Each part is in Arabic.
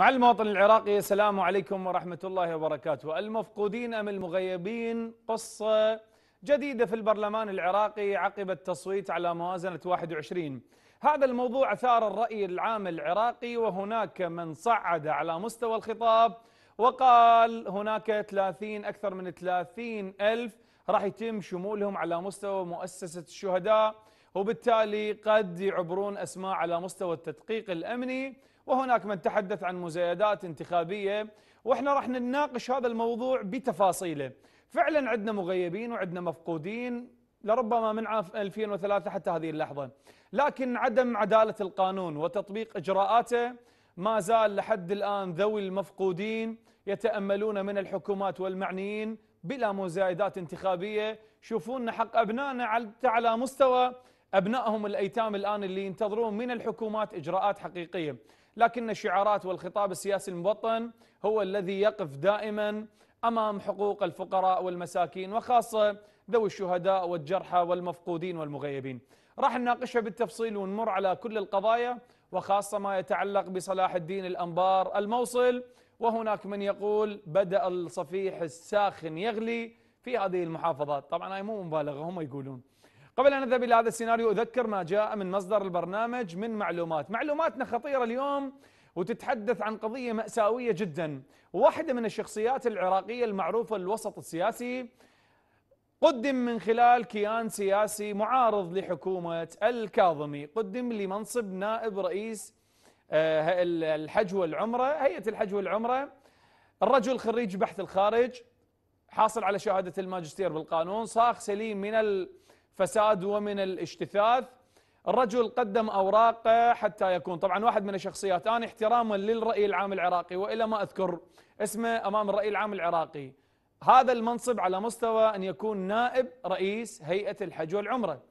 مع المواطن العراقي السلام عليكم ورحمة الله وبركاته المفقودين أم المغيبين قصة جديدة في البرلمان العراقي عقب التصويت على موازنة 21 هذا الموضوع أثار الرأي العام العراقي وهناك من صعد على مستوى الخطاب وقال هناك 30 أكثر من 30 ألف راح يتم شمولهم على مستوى مؤسسة الشهداء وبالتالي قد يعبرون أسماء على مستوى التدقيق الأمني وهناك من تحدث عن مزايدات انتخابية وإحنا راح نناقش هذا الموضوع بتفاصيله فعلا عندنا مغيبين وعندنا مفقودين لربما من عام 2003 حتى هذه اللحظة لكن عدم عدالة القانون وتطبيق إجراءاته ما زال لحد الآن ذوي المفقودين يتأملون من الحكومات والمعنيين بلا مزايدات انتخابية شوفونا حق أبنائنا على مستوى أبنائهم الأيتام الآن اللي ينتظرون من الحكومات إجراءات حقيقية لكن الشعارات والخطاب السياسي المبطن هو الذي يقف دائما امام حقوق الفقراء والمساكين وخاصه ذوي الشهداء والجرحى والمفقودين والمغيبين. راح نناقشها بالتفصيل ونمر على كل القضايا وخاصه ما يتعلق بصلاح الدين الانبار الموصل وهناك من يقول بدا الصفيح الساخن يغلي في هذه المحافظات، طبعا هاي مو مبالغه هم يقولون. قبل أن نذهب إلى هذا السيناريو أذكر ما جاء من مصدر البرنامج من معلومات معلوماتنا خطيرة اليوم وتتحدث عن قضية مأساوية جدا واحدة من الشخصيات العراقية المعروفة للوسط السياسي قدم من خلال كيان سياسي معارض لحكومة الكاظمي قدم لمنصب نائب رئيس آه، الحج والعمرة هيئة الحج والعمرة الرجل خريج بحث الخارج حاصل على شهادة الماجستير بالقانون صاغ سليم من ال... فساد ومن الاجتثاث الرجل قدم اوراقه حتى يكون طبعا واحد من الشخصيات انا احتراما للراي العام العراقي والى ما اذكر اسمه امام الراي العام العراقي هذا المنصب على مستوى ان يكون نائب رئيس هيئه الحج والعمره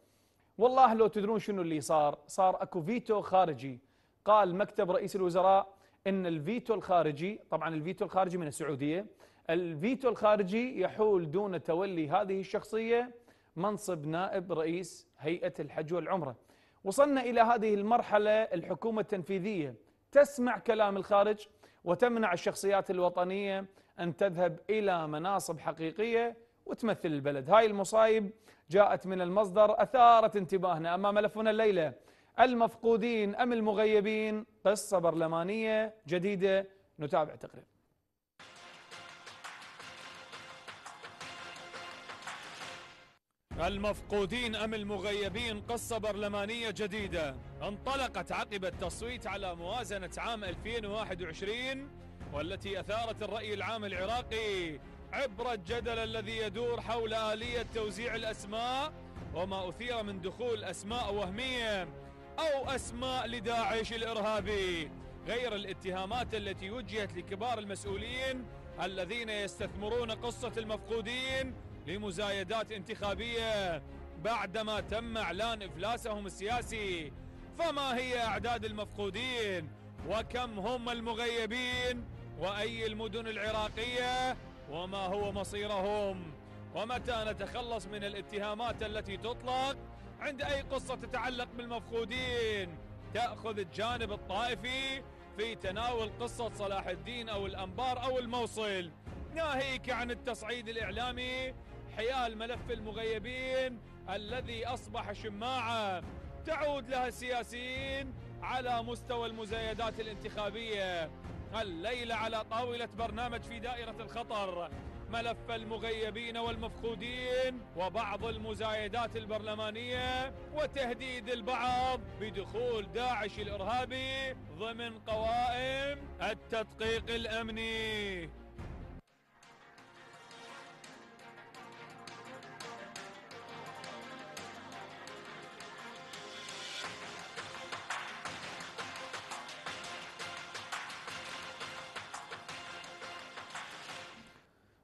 والله لو تدرون شنو اللي صار صار اكو فيتو خارجي قال مكتب رئيس الوزراء ان الفيتو الخارجي طبعا الفيتو الخارجي من السعوديه الفيتو الخارجي يحول دون تولي هذه الشخصيه منصب نائب رئيس هيئة الحج والعمرة وصلنا إلى هذه المرحلة الحكومة التنفيذية تسمع كلام الخارج وتمنع الشخصيات الوطنية أن تذهب إلى مناصب حقيقية وتمثل البلد هاي المصايب جاءت من المصدر أثارت انتباهنا أما ملفنا الليلة المفقودين أم المغيبين قصة برلمانية جديدة نتابع تقريبا المفقودين أم المغيبين قصة برلمانية جديدة انطلقت عقب التصويت على موازنة عام 2021 والتي أثارت الرأي العام العراقي عبر الجدل الذي يدور حول آلية توزيع الأسماء وما أثير من دخول أسماء وهمية أو أسماء لداعش الإرهابي غير الاتهامات التي وجهت لكبار المسؤولين الذين يستثمرون قصة المفقودين لمزايدات انتخابية بعدما تم إعلان إفلاسهم السياسي فما هي أعداد المفقودين وكم هم المغيبين وأي المدن العراقية وما هو مصيرهم ومتى نتخلص من الاتهامات التي تطلق عند أي قصة تتعلق بالمفقودين تأخذ الجانب الطائفي في تناول قصة صلاح الدين أو الأنبار أو الموصل ناهيك عن التصعيد الإعلامي حيال ملف المغيبين الذي أصبح شماعة تعود لها السياسيين على مستوى المزايدات الانتخابية الليلة على طاولة برنامج في دائرة الخطر ملف المغيبين والمفقودين وبعض المزايدات البرلمانية وتهديد البعض بدخول داعش الإرهابي ضمن قوائم التدقيق الأمني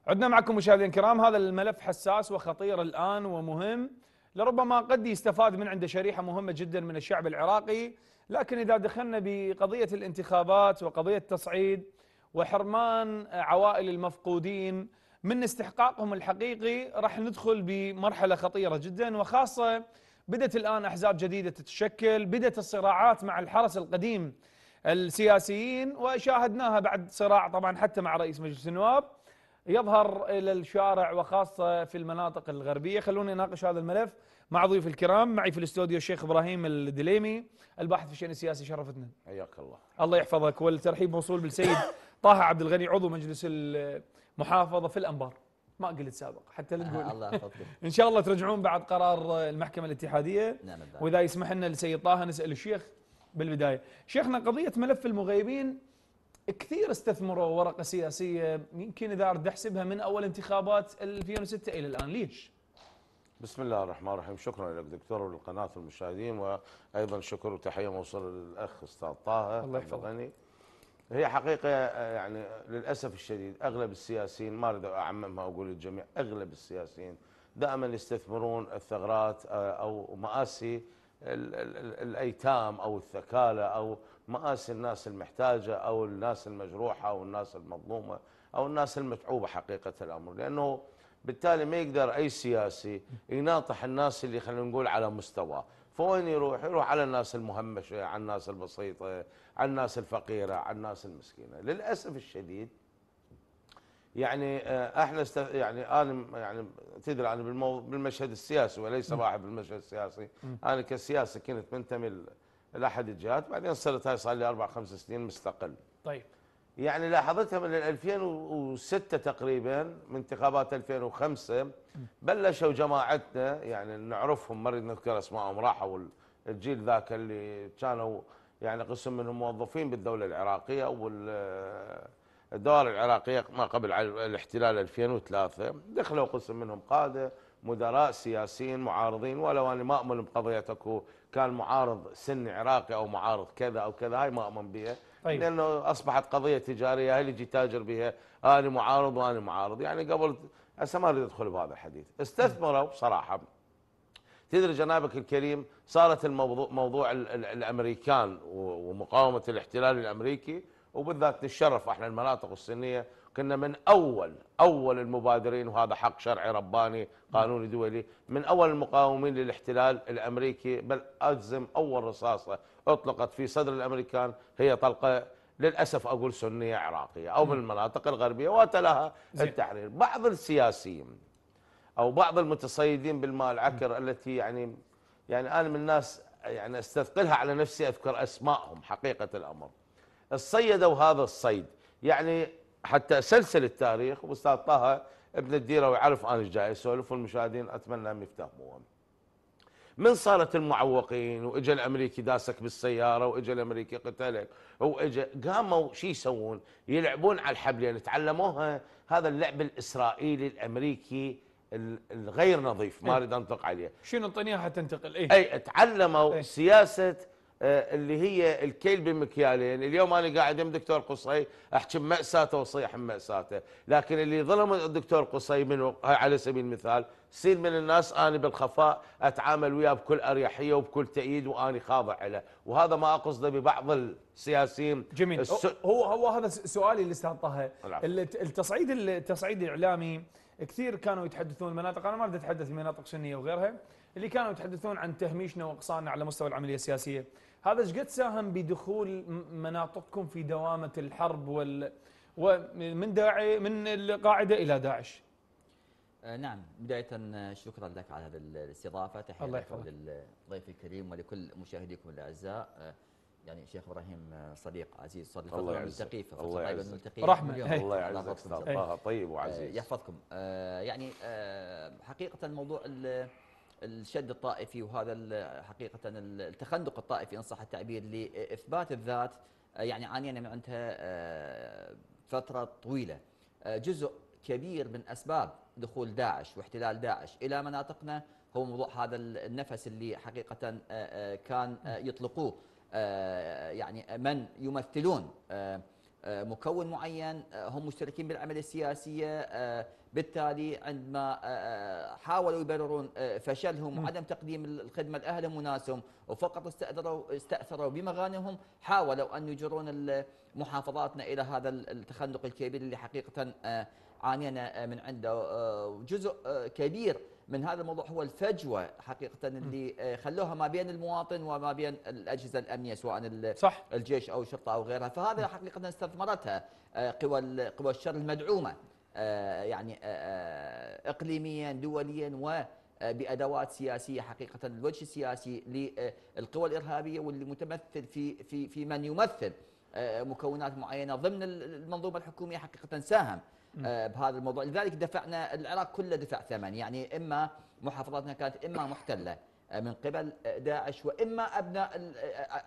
عدنا معكم مشاهدينا الكرام هذا الملف حساس وخطير الآن ومهم لربما قد يستفاد من عنده شريحة مهمة جدا من الشعب العراقي لكن إذا دخلنا بقضية الانتخابات وقضية التصعيد وحرمان عوائل المفقودين من استحقاقهم الحقيقي راح ندخل بمرحلة خطيرة جدا وخاصة بدأت الآن أحزاب جديدة تتشكل بدأت الصراعات مع الحرس القديم السياسيين وشاهدناها بعد صراع طبعا حتى مع رئيس مجلس النواب يظهر إلى الشارع وخاصة في المناطق الغربية خلونا نناقش هذا الملف مع ضيوف الكرام معي في الاستوديو الشيخ إبراهيم الدليمي الباحث في الشأن السياسي شرفتنا حياك الله الله يحفظك والترحيب موصول بالسيد طه عبد الغني عضو مجلس المحافظة في الأنبار ما قلت سابق حتى لا تقول آه، الله يحفظك ان شاء الله ترجعون بعد قرار المحكمه الاتحاديه نعم واذا يسمح لنا السيد طه نسال الشيخ بالبدايه شيخنا قضيه ملف المغيبين كثير استثمروا ورقه سياسيه يمكن اذا ارد احسبها من اول انتخابات 2006 الى الان ليش؟ بسم الله الرحمن الرحيم شكرا لك دكتور وللقناه والمشاهدين وايضا شكر وتحيه موصول للاخ استاذ طه الله يحفظه هي حقيقه يعني للاسف الشديد اغلب السياسيين ما اريد اعممها واقول للجميع اغلب السياسيين دائما يستثمرون الثغرات آه، او مآسي الايتام او الثكالى او مآسي الناس المحتاجة أو الناس المجروحة أو الناس المظلومة أو الناس المتعوبة حقيقة الأمر لأنه بالتالي ما يقدر أي سياسي يناطح الناس اللي خلينا نقول على مستواه فوين يروح يروح على الناس المهمشة على الناس البسيطة على الناس الفقيرة على الناس المسكينة للأسف الشديد يعني آه، احنا است... يعني انا يعني تدري انا بالمو... بالمشهد السياسي وليس واحد بالمشهد السياسي انا كسياسي كنت منتمي لاحد الجهات بعدين صرت هاي صار لي اربع خمس سنين مستقل طيب يعني لاحظتها من 2006 تقريبا من انتخابات 2005 بلشوا جماعتنا يعني نعرفهم ما اريد نذكر اسمائهم راحوا الجيل ذاك اللي كانوا يعني قسم منهم موظفين بالدوله العراقيه او الدوائر العراقيه ما قبل الاحتلال 2003 دخلوا قسم منهم قاده مدراء سياسيين معارضين ولو انا ما امل بقضيه اكو كان معارض سني عراقي او معارض كذا او كذا هاي ما اؤمن بها طيب. لانه اصبحت قضيه تجاريه هل يجي تاجر بها انا معارض وانا معارض يعني قبل هسه ما اريد ادخل بهذا الحديث استثمروا بصراحه تدري جنابك الكريم صارت الموضوع موضوع الامريكان ومقاومه الاحتلال الامريكي وبالذات نتشرف احنا المناطق السنيه كنا من أول أول المبادرين وهذا حق شرعي رباني قانوني دولي من أول المقاومين للاحتلال الأمريكي بل أجزم أول رصاصة أطلقت في صدر الأمريكان هي طلقة للأسف أقول سنية عراقية أو من المناطق الغربية وتلاها التحرير بعض السياسيين أو بعض المتصيدين بالمال العكر التي يعني يعني أنا من الناس يعني استثقلها على نفسي أذكر أسمائهم حقيقة الأمر الصيد هذا الصيد يعني حتى سلسل التاريخ استاذ طه ابن الديره ويعرف انا جاي اسولف والمشاهدين اتمنى انهم يفتهموهم. من صارت المعوقين واجا الامريكي داسك بالسياره واجا الامريكي قتلك واجا قاموا شو يسوون؟ يلعبون على الحبلين تعلموها هذا اللعب الاسرائيلي الامريكي الغير نظيف ما إيه. اريد انطق عليه. شنو الطنيه حتى تنتقل؟ اي, أي تعلموا أي. سياسه آه، اللي هي الكيل بمكيالين اليوم انا قاعد يم دكتور قصي احكي ماساته وصيح ماساته لكن اللي ظلم الدكتور قصي منه على سبيل المثال سين من الناس انا بالخفاء اتعامل وياه بكل اريحيه وبكل تأييد واني خاضع له وهذا ما اقصده ببعض السياسيين جميل الس... هو هو هذا سؤالي اللي استاذ طه التصعيد التصعيد الاعلامي كثير كانوا يتحدثون مناطق انا ما بدي اتحدث مناطق سنيه وغيرها اللي كانوا يتحدثون عن تهميشنا واقصائنا على مستوى العمليه السياسيه، هذا ايش قد ساهم بدخول مناطقكم في دوامه الحرب وال ومن داعي من القاعده الى داعش؟ آه، نعم بداية آه، شكرا لك على هذه الاستضافة تحية لك وللضيف الكريم ولكل مشاهديكم الأعزاء آه، يعني شيخ إبراهيم صديق عزيز صار الله نلتقي في فرصة طيبة نلتقي رحمة الله يعزك أستاذ طيب وعزيز يحفظكم يعني حقيقة الموضوع الشد الطائفي وهذا حقيقة التخندق الطائفي إن صح التعبير لإثبات الذات آه، يعني عانينا من عندها آه، فترة طويلة آه، جزء كبير من أسباب دخول داعش واحتلال داعش إلى مناطقنا هو موضوع هذا النفس اللي حقيقة كان يطلقوه يعني من يمثلون مكون معين هم مشتركين بالعملية السياسية بالتالي عندما آه، آه، حاولوا يبررون آه، فشلهم وعدم تقديم الخدمه لاهلهم وناسهم وفقط استاثروا استاثروا بمغانمهم حاولوا ان يجرون محافظاتنا الى هذا التخندق الكبير اللي حقيقه عانينا من عنده وجزء كبير من هذا الموضوع هو الفجوه حقيقه اللي خلوها ما بين المواطن وما بين الاجهزه الامنيه سواء صح. الجيش او الشرطه او غيرها فهذا حقيقه استثمرتها قوى قوى الشر المدعومه آه، يعني آه، آه، اقليميا دوليا و بادوات سياسيه حقيقه الوجه السياسي للقوى الارهابيه واللي متمثل في في في من يمثل مكونات معينه ضمن المنظومه الحكوميه حقيقه ساهم بهذا الموضوع لذلك دفعنا العراق كله دفع ثمن يعني اما محافظاتنا كانت اما محتله من قبل داعش واما ابناء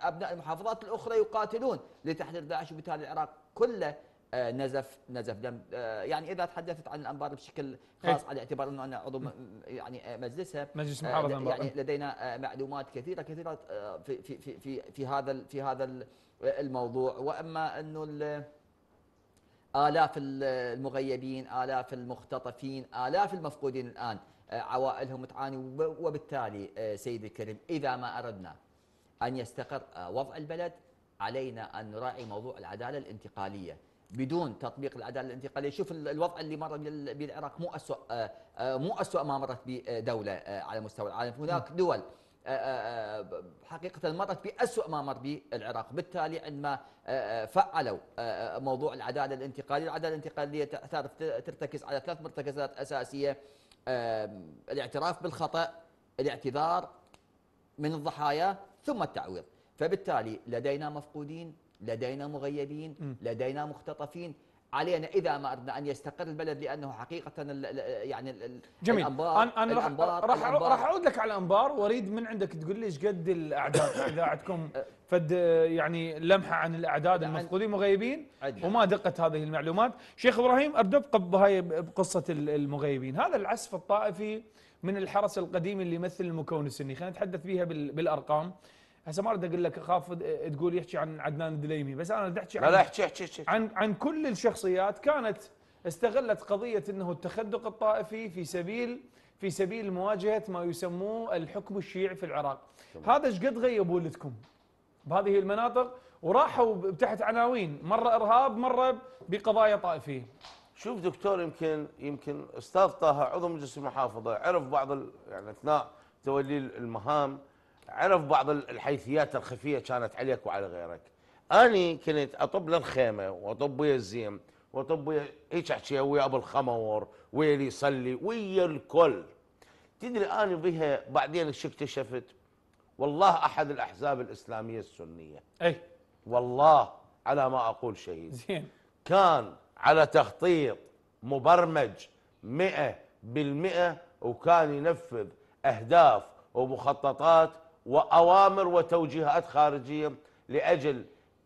ابناء المحافظات الاخرى يقاتلون لتحرير داعش وبالتالي العراق كله آه، نزف نزف دم آه، يعني اذا تحدثت عن الانبار بشكل خاص على اعتبار انه انا عضو يعني آه، مجلسها مجلس محافظه يعني لدينا معلومات كثيره كثيره في في في في, في هذا في هذا الموضوع واما انه آلاف المغيبين آلاف المختطفين آلاف المفقودين الآن عوائلهم تعاني وبالتالي سيد الكريم إذا ما أردنا أن يستقر وضع البلد علينا أن نراعي موضوع العدالة الانتقالية بدون تطبيق العداله الانتقاليه، شوف الوضع اللي مر بالعراق مو اسوء آه، آه، مو اسوء ما مرت بدوله آه، على مستوى العالم، هناك نعم. دول حقيقة مرت بأسوأ ما مر بالعراق بالتالي عندما فعلوا موضوع العدالة الانتقالية العدالة الانتقالية ترتكز على ثلاث مرتكزات أساسية الاعتراف بالخطأ الاعتذار من الضحايا ثم التعويض فبالتالي لدينا مفقودين لدينا مغيبين لدينا مختطفين علينا اذا ما اردنا ان يستقر البلد لانه حقيقه الـ يعني الـ جميل الانبار انا, أنا الأنبار راح راح اعود لك على الانبار واريد من عندك تقول لي ايش قد الاعداد اذا عندكم أه. فد يعني لمحه عن الاعداد المفقودين مغيبين وما دقه هذه المعلومات شيخ ابراهيم اردبق بهاي بقصه المغيبين هذا العسف الطائفي من الحرس القديم اللي يمثل المكون السني خلينا نتحدث بها بالارقام هسه ما اريد اقول لك اخاف تقول يحكي عن عدنان الدليمي بس انا بدي احكي لا لا احكي احكي عن عن كل الشخصيات كانت استغلت قضيه انه التخدق الطائفي في سبيل في سبيل مواجهه ما يسموه الحكم الشيعي في العراق طبعا. هذا ايش قد غيبوا لكم بهذه المناطق وراحوا تحت عناوين مره ارهاب مره بقضايا طائفيه شوف دكتور يمكن يمكن استاذ طه عضو مجلس المحافظه عرف بعض يعني اثناء تولي المهام عرف بعض الحيثيات الخفيه كانت عليك وعلى غيرك اني كنت اطب للخيمه واطب ويا الزيم واطب ويا هيك احكي ويا ابو الخمور ويا اللي يصلي ويا الكل تدري اني بها بعدين شو اكتشفت؟ والله احد الاحزاب الاسلاميه السنيه اي والله على ما اقول شهيد زين كان على تخطيط مبرمج 100% وكان ينفذ اهداف ومخططات وأوامر وتوجيهات خارجية لأجل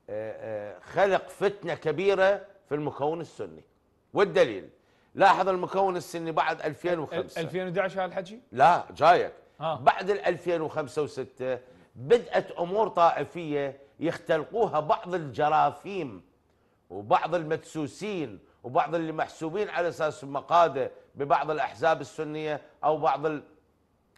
آه، آه، خلق فتنة كبيرة في المكون السني والدليل لاحظ المكون السني بعد 2005 2011 هالحكي؟ لا جايك آه. بعد 2005 و6 بدأت أمور طائفية يختلقوها بعض الجراثيم وبعض المدسوسين وبعض اللي محسوبين على أساس مقادة ببعض الأحزاب السنية أو بعض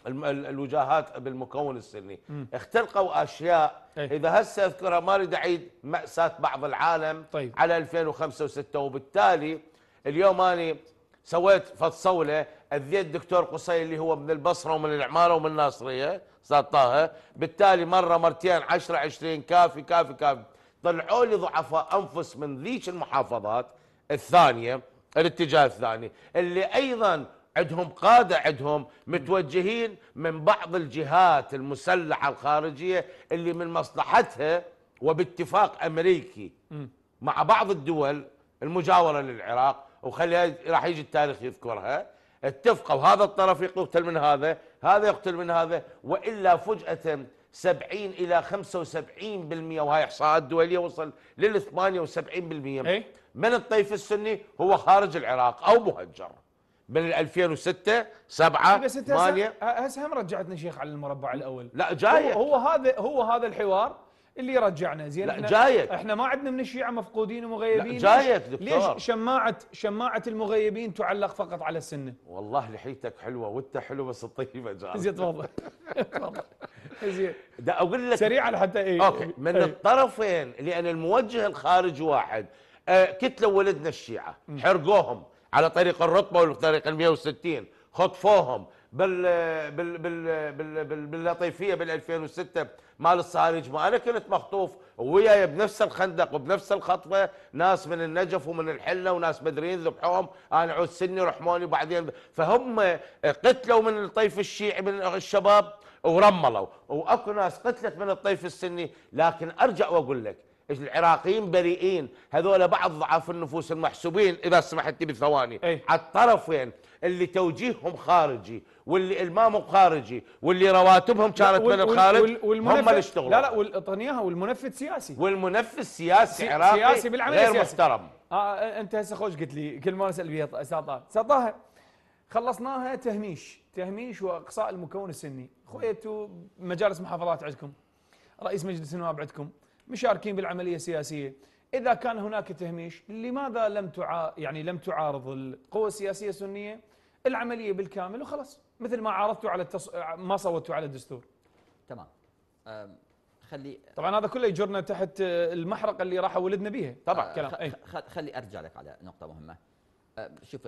الوجاهات بالمكون السني م. اختلقوا اشياء أي. اذا هسه اذكرها ما اريد اعيد ماساه بعض العالم طيب. على 2005 و6 وبالتالي اليوم انا سويت فتصوله اذيت الدكتور قصي اللي هو من البصره ومن العماره ومن الناصريه استاذ طه بالتالي مره مرتين 10 20 كافي كافي كافي طلعوا لي ضعفاء انفس من ذيك المحافظات الثانيه الاتجاه الثاني اللي ايضا عندهم قادة عندهم متوجهين من بعض الجهات المسلحة الخارجية اللي من مصلحتها وباتفاق أمريكي مع بعض الدول المجاورة للعراق وخليها راح يجي التاريخ يذكرها اتفقوا هذا الطرف يقتل من هذا هذا يقتل من هذا وإلا فجأة 70 إلى 75% وهي إحصاءات دولية وصل لل 78% إيه؟ من الطيف السني هو خارج العراق أو مهجر من 2006 7 إيه، بس انت 8 هسه هم رجعتنا شيخ على المربع الاول لا جاي هو, هو هذا هو هذا الحوار اللي رجعنا زين لا جايك احنا ما عندنا من الشيعه مفقودين ومغيبين لا جايك دكتور ليش شماعه شماعه المغيبين تعلق فقط على السنه والله لحيتك حلوه وانت حلو بس الطيبه جايك زين تفضل تفضل زين اقول لك سريعا حتى ايه اوكي من ايه الطرفين لان الموجه الخارجي واحد آه كتلوا ولدنا الشيعه حرقوهم على طريق الرطبه وطريق ال 160 خطفوهم بال بال بال بال بال باللطيفيه بال 2006 مال الصهاينه ما انا كنت مخطوف وياي بنفس الخندق وبنفس الخطفه ناس من النجف ومن الحله وناس بدرين ذبحوهم انا عود سني رحموني بعدين فهم قتلوا من الطيف الشيعي من الشباب ورملوا واكو ناس قتلت من الطيف السني لكن ارجع واقول لك العراقيين بريئين هذول بعض ضعاف النفوس المحسوبين اذا سمحت لي بثواني أي. على الطرفين اللي توجيههم خارجي واللي المامهم خارجي واللي رواتبهم كانت من الخارج هم اللي اشتغلوا لا لا والطنيها والمنفذ سياسي والمنفذ سياسي سي عراقي سياسي بالعمل غير سياسي. محترم آه, آه، انت هسه خوش قلت لي كل ما اسال بها ساطاها ساطاها خلصناها تهميش تهميش واقصاء المكون السني خويتو مجالس محافظات عندكم رئيس مجلس النواب عندكم مشاركين بالعمليه السياسيه اذا كان هناك تهميش لماذا لم تعا يعني لم تعارض القوى السياسيه السنيه العمليه بالكامل وخلاص مثل ما عارضتوا على التص... ما صوتوا على الدستور تمام خلي طبعا هذا كله يجرنا تحت المحرقه اللي راح ولدنا بيها طبعا أه، كلام إيه. خلي ارجع لك على نقطه مهمه آه، شوف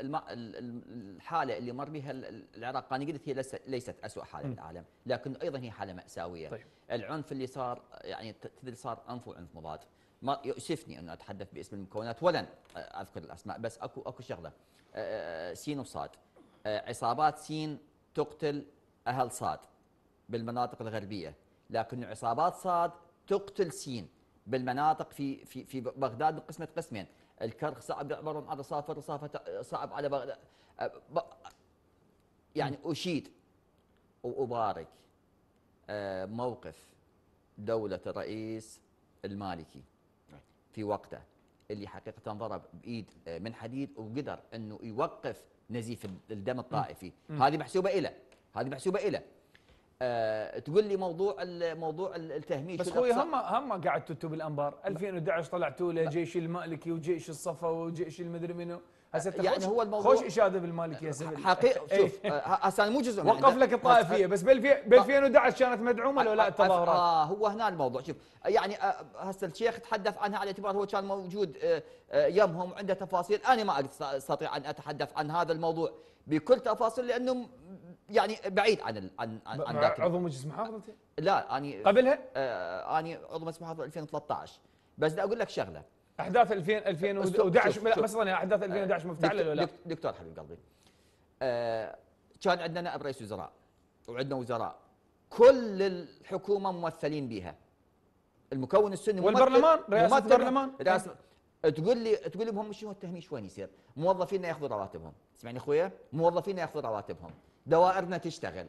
الحاله اللي مر بها العراق انا قلت هي ليست اسوء حاله في العالم لكن ايضا هي حاله ماساويه طيب. العنف اللي صار يعني تدري صار عنف وعنف مضاد ما يؤسفني ان اتحدث باسم المكونات ولن آه، اذكر الاسماء بس اكو اكو شغله آه، سين وصاد عصابات سين تقتل اهل صاد بالمناطق الغربيه لكن عصابات صاد تقتل سين بالمناطق في في في بغداد قسمت قسمين الكرخ صعب يعبرون على صافر وصافة صعب على بغداد أه، يعني أشيد وأبارك أه، موقف دولة الرئيس المالكي نعم. في وقته اللي حقيقة ضرب بإيد أه، من حديد وقدر أنه يوقف نزيف الدم الطائفي هذه محسوبة إله هذه محسوبة إله آه تقول لي موضوع موضوع التهميش بس اخوي هم هم قاعد تتو بالانبار 2011 طلعتوا له جيش المالكي وجيش الصفا وجيش المدري منو هسه آه، يعني هو الموضوع خوش اشاده بالمالكي هسه آه، حقيقه شوف آه، هسه مو جزء وقف لك الطائفيه بس بال 2011 كانت مدعومه لو لا التظاهرات اه هو هنا الموضوع شوف يعني هسه الشيخ تحدث عنها على اعتبار هو كان موجود يمهم عنده تفاصيل انا ما استطيع ان اتحدث عن هذا الموضوع بكل تفاصيل لانه يعني بعيد عن ال... عن عن, ذاك عضو مجلس محافظه لا اني قبلها؟ آه اني عضو مجلس محافظه 2013 بس بدي اقول لك شغله احداث 2000 2011 بس ثانيه احداث 2011 مفتعله ولا لا؟ دكتور حبيب قلبي آه كان عندنا نائب رئيس وزراء وعندنا وزراء كل الحكومه ممثلين بها المكون السني والبرلمان رئاسه البرلمان رئاسه تقول لي تقول لهم شنو التهميش وين يصير؟ موظفينا ياخذوا رواتبهم، اسمعني اخويا، موظفينا ياخذوا رواتبهم، دوائرنا تشتغل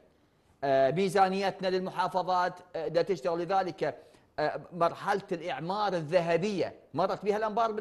آه، ميزانيتنا للمحافظات دا آه، تشتغل لذلك آه، مرحلة الإعمار الذهبية مرت بها الأنبار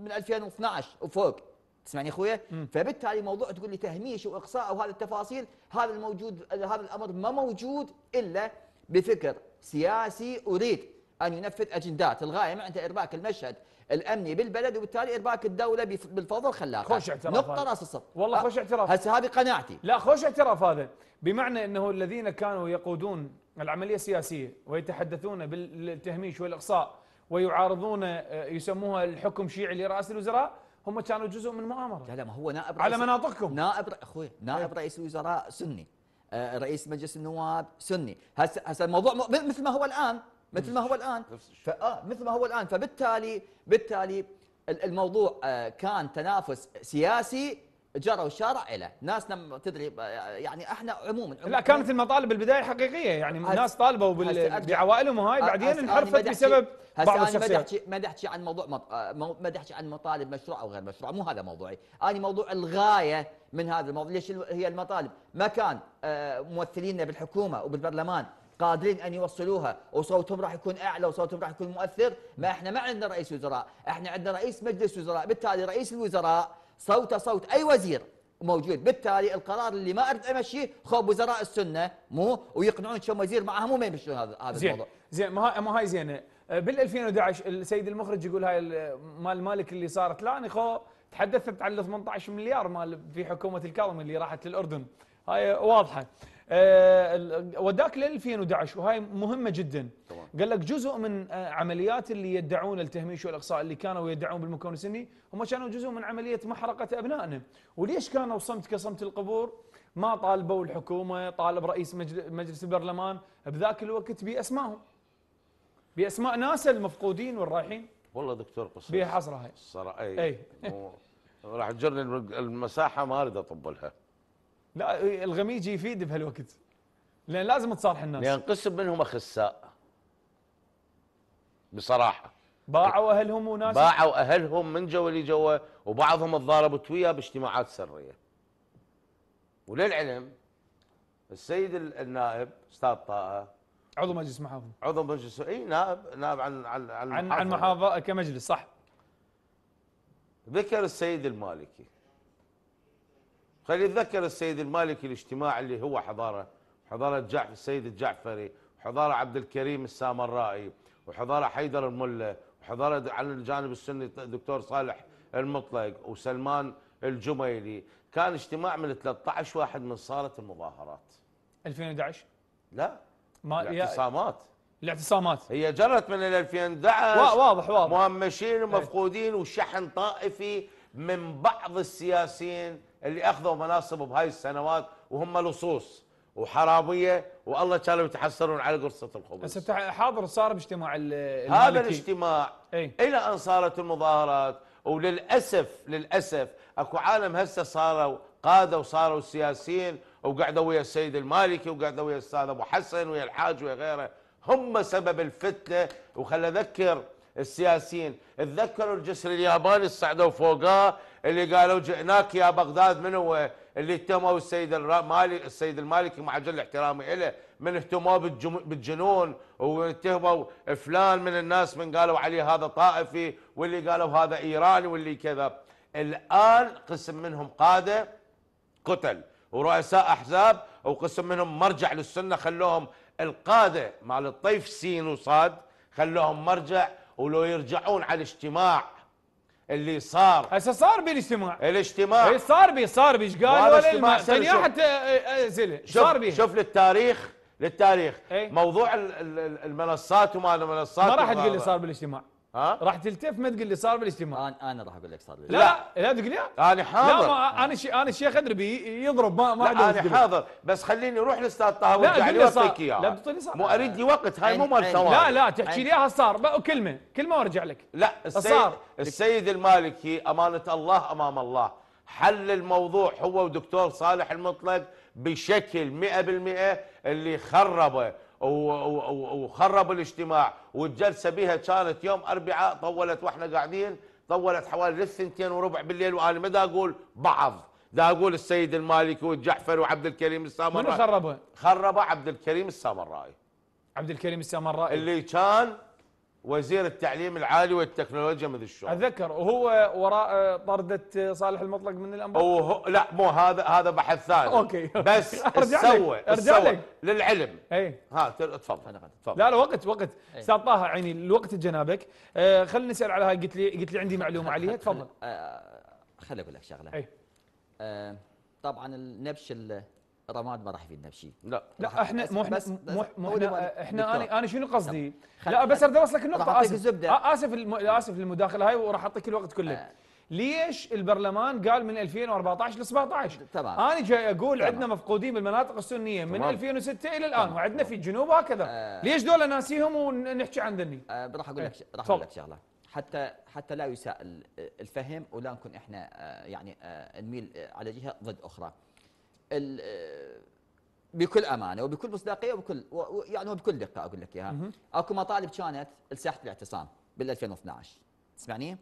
من 2012 وفوق تسمعني اخويا فبالتالي موضوع تقول لي تهميش واقصاء وهذه التفاصيل هذا الموجود هذا الامر ما موجود الا بفكر سياسي اريد أن ينفذ أجندات الغاية معناتها إرباك المشهد الامني بالبلد وبالتالي ارباك الدوله بالفوضى الخلاقه خوش اعتراف نقطه راس الصف والله خوش أه، اعتراف هسه هذه قناعتي لا خوش اعتراف هذا بمعنى انه الذين كانوا يقودون العمليه السياسيه ويتحدثون بالتهميش والاقصاء ويعارضون أه، يسموها الحكم شيعي لرئاسه الوزراء هم كانوا جزء من مؤامره لا لا ما هو نائب على مناطقكم نائب اخوي إيه. نائب رئيس الوزراء سني أه، رئيس مجلس النواب سني هسه هسه الموضوع مثل ما هو الان مثل ما هو الان فاه مثل ما هو الان فبالتالي بالتالي الموضوع آه، كان تنافس سياسي جرى الشارع له لم تدري آه، يعني احنا عموما, عموماً لا كانت المطالب بالبدايه حقيقيه يعني الناس طالبوا بعوائلهم وهاي بعدين انحرفت بسبب بعض الشخصيات ما احكي عن موضوع ما احكي آه، عن مطالب مشروع او غير مشروع مو هذا موضوعي انا موضوع الغايه من هذا الموضوع ليش هي المطالب ما كان ممثلينا بالحكومه وبالبرلمان قادرين ان يوصلوها وصوتهم راح يكون اعلى وصوتهم راح يكون مؤثر ما احنا ما عندنا رئيس وزراء احنا عندنا رئيس مجلس وزراء بالتالي رئيس الوزراء صوته صوت اي وزير موجود بالتالي القرار اللي ما ارد امشيه خوب وزراء السنه مو ويقنعون كم وزير مو وما يمشون هذا هذا زين الموضوع زين ما هاي ما هاي زينه أه، بال 2011 السيد المخرج يقول هاي مال مالك اللي صارت لا انا خو تحدثت عن 18 مليار مال في حكومه الكاظم اللي راحت للاردن هاي واضحه آه، وداك لل 2011 وهاي مهمه جدا طبعا. قال لك جزء من آه، عمليات اللي يدعون التهميش والاقصاء اللي كانوا يدعون بالمكون السني هم كانوا جزء من عمليه محرقه ابنائنا وليش كانوا صمت كصمت القبور ما طالبوا الحكومه طالب رئيس مجلس البرلمان بذاك الوقت باسمائهم باسماء ناس المفقودين والرايحين والله دكتور قصص بها حصره هاي صراحه اي راح تجرني المساحه ما اريد اطبلها لا الغميجي يفيد بهالوقت لان لازم تصالح الناس لان قسم منهم اخساء بصراحه باعوا اهلهم وناس باعوا اهلهم من جوا لجوا وبعضهم تضاربت وياه باجتماعات سريه وللعلم السيد النائب استاذ طاقه عضو مجلس محافظ عضو مجلس اي نائب نائب عن عن عن, عن محافظه كمجلس صح ذكر السيد المالكي خلي اتذكر السيد المالكي الاجتماع اللي هو حضاره حضاره جعف السيد الجعفري وحضاره عبد الكريم السامرائي وحضاره حيدر الملا وحضاره على الجانب السني الدكتور صالح المطلق وسلمان الجميلي كان اجتماع من 13 واحد من صاله المظاهرات 2011 لا ما الاعتصامات الاعتصامات هي جرت من 2011 واضح واضح مهمشين إيه. ومفقودين وشحن طائفي من بعض السياسيين اللي اخذوا مناصب بهاي السنوات وهم لصوص وحرابيه والله كانوا يتحسرون على قرصه الخبز. هسه حاضر صار باجتماع هذا الاجتماع الى ان صارت المظاهرات وللاسف للاسف اكو عالم هسه صاروا قاده وصاروا سياسيين وقعدوا ويا السيد المالكي وقعدوا ويا الاستاذ ابو حسن ويا الحاج ويا غيره هم سبب الفتنه وخل اذكر السياسيين تذكروا الجسر الياباني صعدوا فوقاه اللي قالوا جئناك يا بغداد من هو اللي اتهموا السيد المالك السيد المالكي مع جل احترامي له من اهتموا بالجنون واتهموا فلان من الناس من قالوا عليه هذا طائفي واللي قالوا هذا ايراني واللي كذا الان قسم منهم قاده قتل ورؤساء احزاب وقسم منهم مرجع للسنه خلوهم القاده مال الطيف سين وصاد خلوهم مرجع ولو يرجعون على الاجتماع اللي صار هسه صار بالاجتماع الاجتماع اي صار بي صار بي قال ولا الاجتماع ثانية حتى إيه، إيه، زل صار بي شوف للتاريخ للتاريخ ايه؟ موضوع المنصات وما المنصات ما راح تقول لي صار بالاجتماع ها راح تلتف ما تقول لي صار بالاجتماع انا انا راح اقول لك صار لا لا, لا تقول لي انا حاضر لا انا شي انا الشيخ ادربي يضرب ما ما انا حاضر بس خليني اروح للاستاذ طه وارجع لي واعطيك اياها لا تعطيني صار مو اريد لي وقت هاي مو مال ثواني لا لا تحكي لي اياها صار كلمه كلمه وارجع لك لا السيد صار. السيد المالكي امانه الله امام الله حل الموضوع هو ودكتور صالح المطلق بشكل 100% اللي خربه وخربوا الاجتماع والجلسه بها كانت يوم اربعاء طولت واحنا قاعدين طولت حوالي للثنتين وربع بالليل وانا ما دا اقول بعض دا اقول السيد المالكي والجعفر وعبد الكريم السامرائي من خربها؟ خربه عبد الكريم السامرائي عبد الكريم السامرائي اللي كان وزير التعليم العالي والتكنولوجيا من الشغل اتذكر وهو وراء طرده صالح المطلق من الانباء وهو لا مو هذا هذا بحث ثاني اوكي بس سوى سوى للعلم اي ها تفضل تفضل لا لا وقت وقت استاذ طه عيني الوقت جنابك آه خلني اسال على هاي قلت لي قلت لي عندي معلومه عليها تفضل آه، خليني اقول لك شغله اي آه طبعا النبش رماد ما راح يفيدنا بشيء لا لا احنا مو احنا مو احنا, انا انا شنو قصدي؟ لا بس اريد اوصلك النقطه اسف الزبدة. اسف الم... اسف للمداخله هاي وراح اعطيك الوقت كله آه. ليش البرلمان قال من 2014 ل 17 تمام انا جاي اقول عندنا مفقودين بالمناطق السنيه من طبعا. 2006 الى الان وعندنا في الجنوب هكذا آه. ليش دول ناسيهم ونحكي عن ذني آه راح اقول لك إيه. راح اقول لك شغله حتى حتى لا يساء الفهم ولا نكون احنا آه، يعني آه، نميل آه، على جهه ضد اخرى بكل امانه وبكل مصداقيه وبكل يعني وبكل دقه اقول لك اياها اكو مطالب كانت لساحه الاعتصام بال 2012 تسمعني؟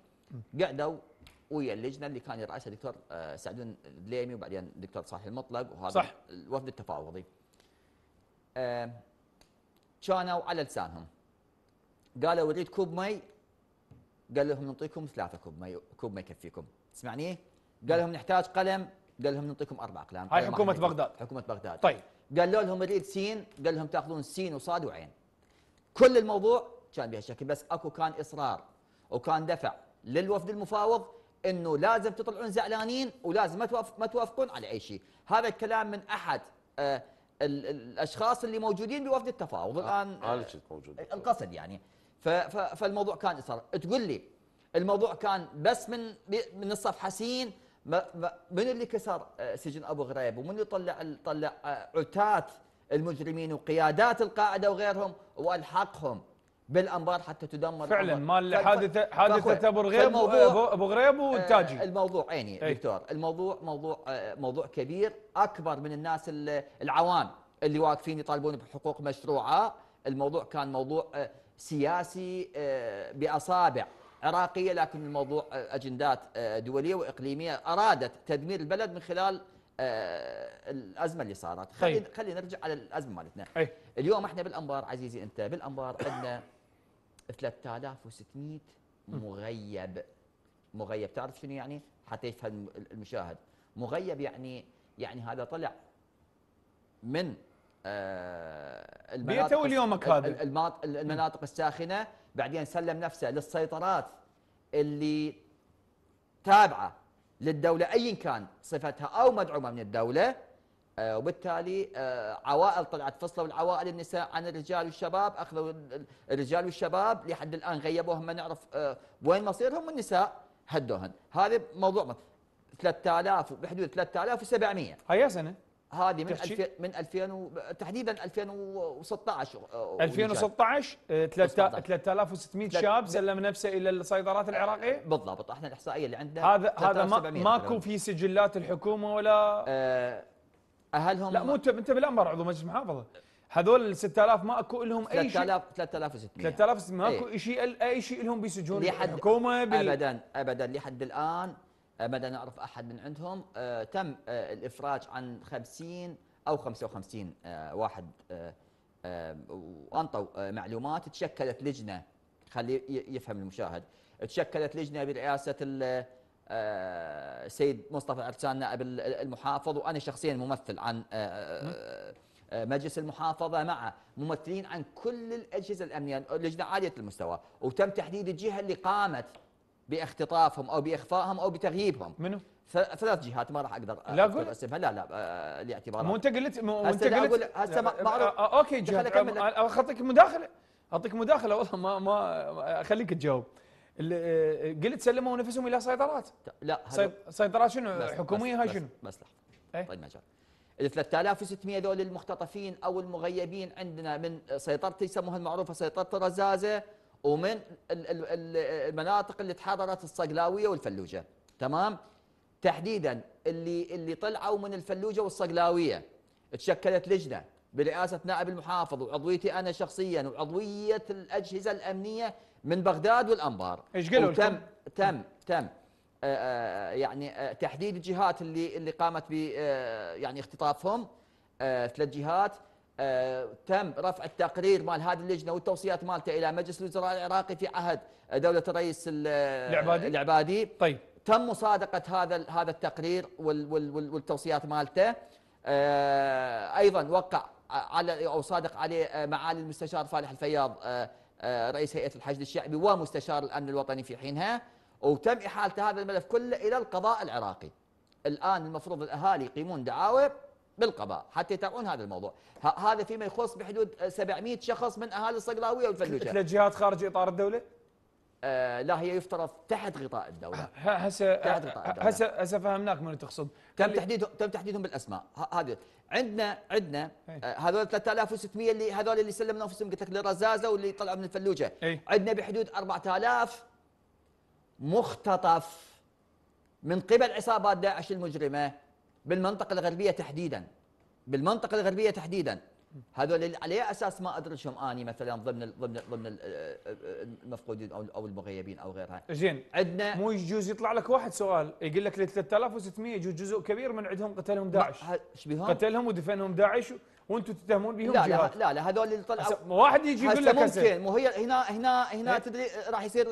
قعدوا ويا اللجنه اللي كان يرأسها دكتور آه، سعدون الدليمي وبعدين الدكتور صالح المطلق وهذا صح. الوفد التفاوضي آه، كانوا على لسانهم قالوا نريد كوب مي قال لهم نعطيكم ثلاثه كوب مي كوب مي يكفيكم تسمعني؟ قال لهم نحتاج قلم قال لهم نعطيكم اربع اقلام هاي طيب، حكومه بغداد حكومه بغداد طيب قالوا لهم نريد سين قال لهم تاخذون سين وصاد وعين كل الموضوع كان بهالشكل بس اكو كان اصرار وكان دفع للوفد المفاوض انه لازم تطلعون زعلانين ولازم ما توافقون على اي شيء هذا الكلام من احد آه الاشخاص اللي موجودين بوفد التفاوض آه، الان القصد آه، يعني فالموضوع كان اصرار تقول لي الموضوع كان بس من من الصفحه سين ما ما من اللي كسر آه، سجن ابو غريب ومن اللي طلع طلع آه، عتات المجرمين وقيادات القاعده وغيرهم والحقهم بالانبار حتى تدمر فعلا مال حادثه حادثه ابو غريب ابو غريب والتاجي آه، الموضوع عيني أي. دكتور الموضوع موضوع موضوع كبير اكبر من الناس العوام اللي واقفين يطالبون بحقوق مشروعه الموضوع كان موضوع سياسي باصابع عراقية لكن الموضوع آه، أجندات آه، دولية وإقليمية أرادت تدمير البلد من خلال آه، الازمه اللي صارت خلينا خلي طيب. خلينا نرجع على الازمه مالتنا اليوم احنا بالانبار عزيزي انت بالانبار عندنا 3600 مغيب مغيب تعرف شنو يعني حتى يفهم المشاهد مغيب يعني يعني هذا طلع من آه، المناطق اليومك هذا المناطق الساخنه بعدين سلم نفسه للسيطرات اللي تابعه للدوله ايا كان صفتها او مدعومه من الدوله آه، وبالتالي آه، عوائل طلعت فصلوا العوائل النساء عن الرجال والشباب اخذوا الرجال والشباب لحد الان غيبوهم ما نعرف وين مصيرهم والنساء هدوهن هذا موضوع 3000 بحدود 3700 هيا سنه هذه من الفي... من 2000 و... تحديدا 2016 2016 3600 شاب سلم نفسه الى السيطرات العراقيه آه، بالضبط احنا الاحصائيه اللي عندنا هذا هذا ما ماكو في سجلات الحكومه ولا أه اهلهم لا مو انت انت بالامر عضو مجلس محافظه هذول ال 6000 ما اكو لهم اي شيء 3000 3600 3600 ماكو شيء اي شيء لهم بسجون الحكومه بال... ابدا ابدا لحد الان مدى آه، نعرف احد من عندهم آه، تم آه، الافراج عن 50 او 55 واحد وانطوا معلومات تشكلت لجنه خلي يفهم المشاهد تشكلت لجنه برئاسه السيد مصطفى عرسان نائب المحافظ وانا شخصيا ممثل عن مجلس المحافظه مع ممثلين عن كل الاجهزه الامنيه لجنه عاليه المستوى وتم تحديد الجهه اللي قامت باختطافهم او باخفائهم او بتغييبهم منو؟ ثلاث جهات ما راح اقدر لا اقول اسمها لا لا آه، لاعتبارات مو انت قلت مو انت قلت هسه معروف آه، اوكي جهات اعطيك آه، مداخله اعطيك مداخله والله ما ما اخليك تجاوب قلت سلموا نفسهم الى سيطرات لا سيطرات شنو حكوميه هاي شنو بس لحظه إيه. طيب مجال ال 3600 دول المختطفين او المغيبين عندنا من سيطره يسموها المعروفه سيطره الرزازه ومن المناطق اللي تحررت الصقلاويه والفلوجه تمام تحديدا اللي اللي طلعوا من الفلوجه والصقلاويه تشكلت لجنه برئاسه نائب المحافظ وعضويتي انا شخصيا وعضويه الاجهزه الامنيه من بغداد والانبار ايش قالوا تم تم تم آه، آه، يعني آه، تحديد الجهات اللي اللي قامت ب يعني اختطافهم ثلاث جهات آه، تم رفع التقرير مال هذه اللجنه والتوصيات مالته الى مجلس الوزراء العراقي في عهد دوله الرئيس العبادي العبادي طيب تم مصادقه هذا هذا التقرير والتوصيات مالته آه، ايضا وقع على او صادق عليه آه، معالي المستشار فالح الفياض رئيس هيئه الحشد الشعبي ومستشار الامن الوطني في حينها وتم احاله هذا الملف كله الى القضاء العراقي الان المفروض الاهالي يقيمون دعاوى بالقضاء حتى يتابعون هذا الموضوع هذا فيما يخص بحدود 700 شخص من أهالي الصقلاوية والفلوجة ثلاث جهات خارج إطار الدولة؟ آه لا هي يفترض تحت غطاء الدولة هسه تحت غطاء الدولة هسه هسه فهمناك من تقصد تم طيب. تحديدهم تم تحديدهم بالاسماء هذه عندنا عندنا إيه. آه، هذول 3600 اللي هذول اللي سلمنا انفسهم قلت لك للرزازه واللي طلعوا من الفلوجه إيه. عندنا بحدود 4000 مختطف من قبل عصابات داعش المجرمه بالمنطقة الغربية تحديدا بالمنطقة الغربية تحديدا هذول على أي اساس ما ادرجهم اني مثلا ضمن الـ ضمن الـ ضمن آه، آه، آه، المفقودين او او المغيبين او غيرها زين عندنا مو يجوز يطلع لك واحد سؤال يقول لك 3600 يجوز جزء كبير من عندهم قتلهم داعش ايش بيهم؟ قتلهم ودفنهم داعش وانتم تتهمون بهم لا جهات لا لا هذول اللي طلعوا واحد يجي يقول لك ممكن مو هي هنا هنا هنا إيه؟ تدري راح يصير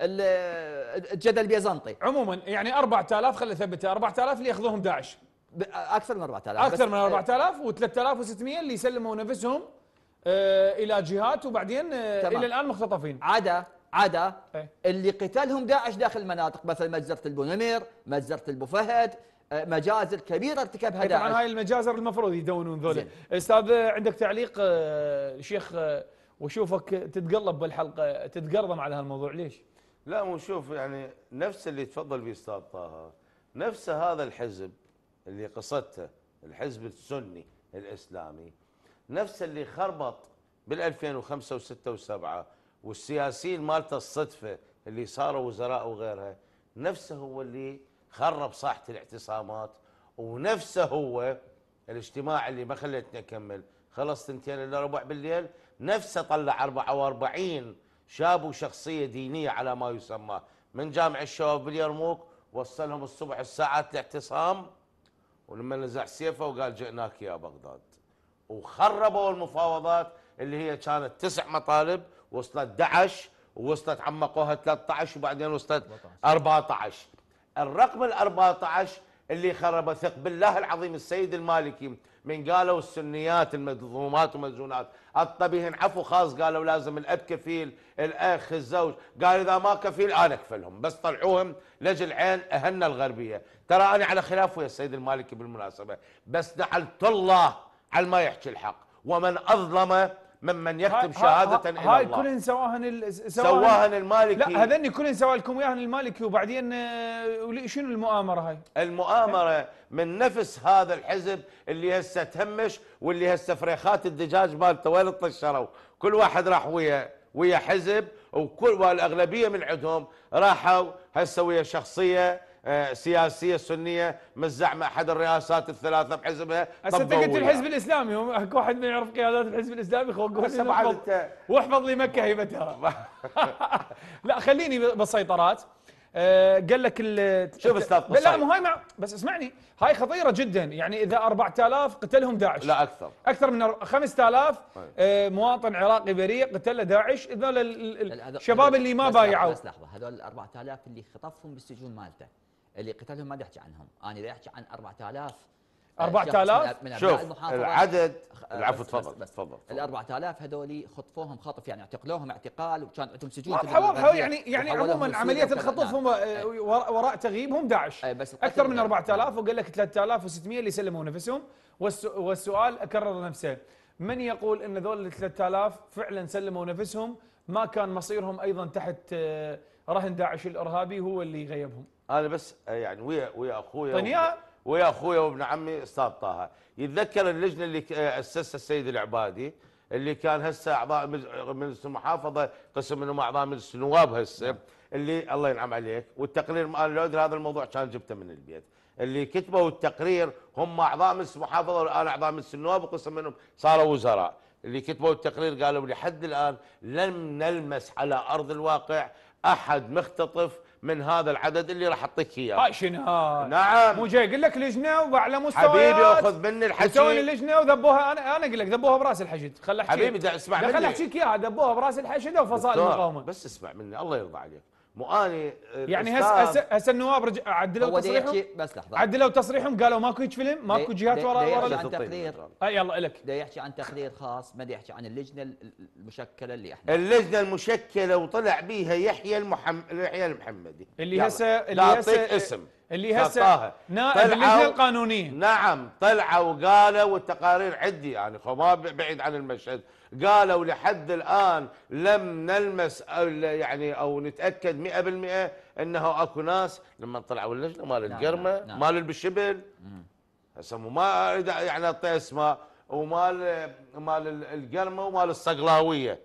الجدل بيزنطي عموما يعني 4000 خلي ثبتها 4000 اللي ياخذوهم داعش اكثر من 4000 اكثر من 4000 إيه. و3600 اللي يسلموا نفسهم آه، الى جهات وبعدين آه، الى الان مختطفين عدا عدا إيه. اللي قتالهم داعش داخل المناطق مثل مجزره البونمير مجزره البو فهد آه، مجازر كبيره ارتكبها إيه، داعش طبعا هاي المجازر المفروض يدونون ذولا استاذ عندك تعليق آه، شيخ آه، وشوفك تتقلب بالحلقه تتقرضم على هالموضوع ليش؟ لا مو شوف يعني نفس اللي تفضل به استاذ طه نفس هذا الحزب اللي قصدته الحزب السني الاسلامي نفس اللي خربط بال 2005 و6 و7 والسياسيين مالته الصدفه اللي صاروا وزراء وغيرها نفسه هو اللي خرب ساحه الاعتصامات ونفسه هو الاجتماع اللي ما خلتني اكمل خلص تنتين الا ربع بالليل نفسه طلع 44 شاب وشخصيه دينيه على ما يسمى من جامع الشباب باليرموك وصلهم الصبح الساعات الاعتصام ولما نزع سيفه وقال جئناك يا بغداد وخربوا المفاوضات اللي هي كانت تسع مطالب وصلت 11 ووصلت عمقوها 13 وبعدين وصلت 14 الرقم ال 14 اللي خرب ثق بالله العظيم السيد المالكي من قالوا السنيات المظلومات ومسجونات الطبيه عفو خاص قالوا لازم الاب كفيل الاخ الزوج قال اذا ما كفيل انا اكفلهم بس طلعوهم لجل عين اهلنا الغربيه ترى انا على خلاف ويا السيد المالكي بالمناسبه بس دعلت الله على ما يحكي الحق ومن اظلم ممن هاي شهادة إلى الله هاي كلهن سواهن سواهن المالكي لا هذني كلهن سوا لكم اياهن المالكي وبعدين آه، شنو المؤامرة هاي؟ المؤامرة من نفس هذا الحزب اللي هسه تهمش واللي هسه فريخات الدجاج مالته وين طشروا كل واحد راح ويا ويا حزب وكل والاغلبيه من عندهم راحوا هسه ويا شخصيه سياسيه سنيه مزع مع احد الرئاسات الثلاثه بحزبها هسه انت قلت الحزب الاسلامي هم اكو واحد من يعرف قيادات الحزب الاسلامي خوقوني واحفظ لي مكه هيبتها لا خليني بالسيطرات آه، قال لك شوف استاذ قصير لا مو هاي مع بس اسمعني هاي خطيره جدا يعني اذا 4000 قتلهم داعش لا اكثر اكثر من 5000 طيب. آه، مواطن عراقي بريء قتله داعش هذول الشباب اللي ما بايعوا بس لحظه هذول 4000 اللي خطفهم بالسجون مالته اللي قتلهم ما بدي احكي عنهم انا بدي احكي عن 4000 4000 آه، من شوف المحافظة العدد آه، العفو تفضل تفضل ال 4000 هذول خطفوهم خطف يعني اعتقلوهم اعتقال وكان عندهم سجون واضحه واضحه يعني يعني عموما عمليه الخطف هم آه، وراء تغييبهم داعش بس اكثر من 4000 وقال لك 3600 اللي سلموا نفسهم والسؤال اكرر نفسه من يقول ان ذول ال 3000 فعلا سلموا نفسهم ما كان مصيرهم ايضا تحت رهن داعش الارهابي هو اللي غيبهم انا بس آه، يعني ويا ويا اخويا طنيعه طيب، ويا اخويا وابن عمي استاذ طه يتذكر اللجنه اللي آه، اسسها السيد العبادي اللي كان هسه اعضاء مجلس المحافظه قسم منهم اعضاء مجلس النواب هسه نعم. اللي الله ينعم عليك والتقرير مال العذر هذا الموضوع كان جبته من البيت اللي كتبوا التقرير هم اعضاء مجلس المحافظه والان اعضاء مجلس النواب وقسم منهم صاروا وزراء اللي كتبوا التقرير قالوا لحد الان لم نلمس على ارض الواقع احد مختطف من هذا العدد اللي راح اعطيك اياه هاي شنو نعم مو جاي اقول لك لجنه وعلى مستويات حبيبي خذ مني الحكي مسوين اللجنه وذبوها انا انا اقول لك ذبوها براس الحشد خل احكي حبيبي اسمع مني خل احكيك اياها ذبوها براس الحشد وفصائل المقاومه بس اسمع مني الله يرضى عليك مؤاني يعني هسه هسه هس النواب رج... عدلوا تصريحهم بس لحظه عدلوا تصريحهم قالوا ماكو هيك فيلم ماكو جهات ورا ورا عن تقرير اي يلا لك ده يحكي عن تقرير خاص ما يحكي عن اللجنه المشكله اللي احنا اللجنه المشكله وطلع بيها يحيى المحمد يحيى المحمدي اللي هسه اللي هسه اسم اللي هسه نائب اللجنه القانونيه نعم طلعوا وقالوا والتقارير عندي يعني ما بعيد عن المشهد قالوا لحد الان لم نلمس أو يعني او نتاكد 100% انه اكو ناس لما طلعوا اللجنه مال القرمه نعم نعم. مال البشبل هسه ما يعني اعطي اسماء ومال مال القرمه ومال الصقلاويه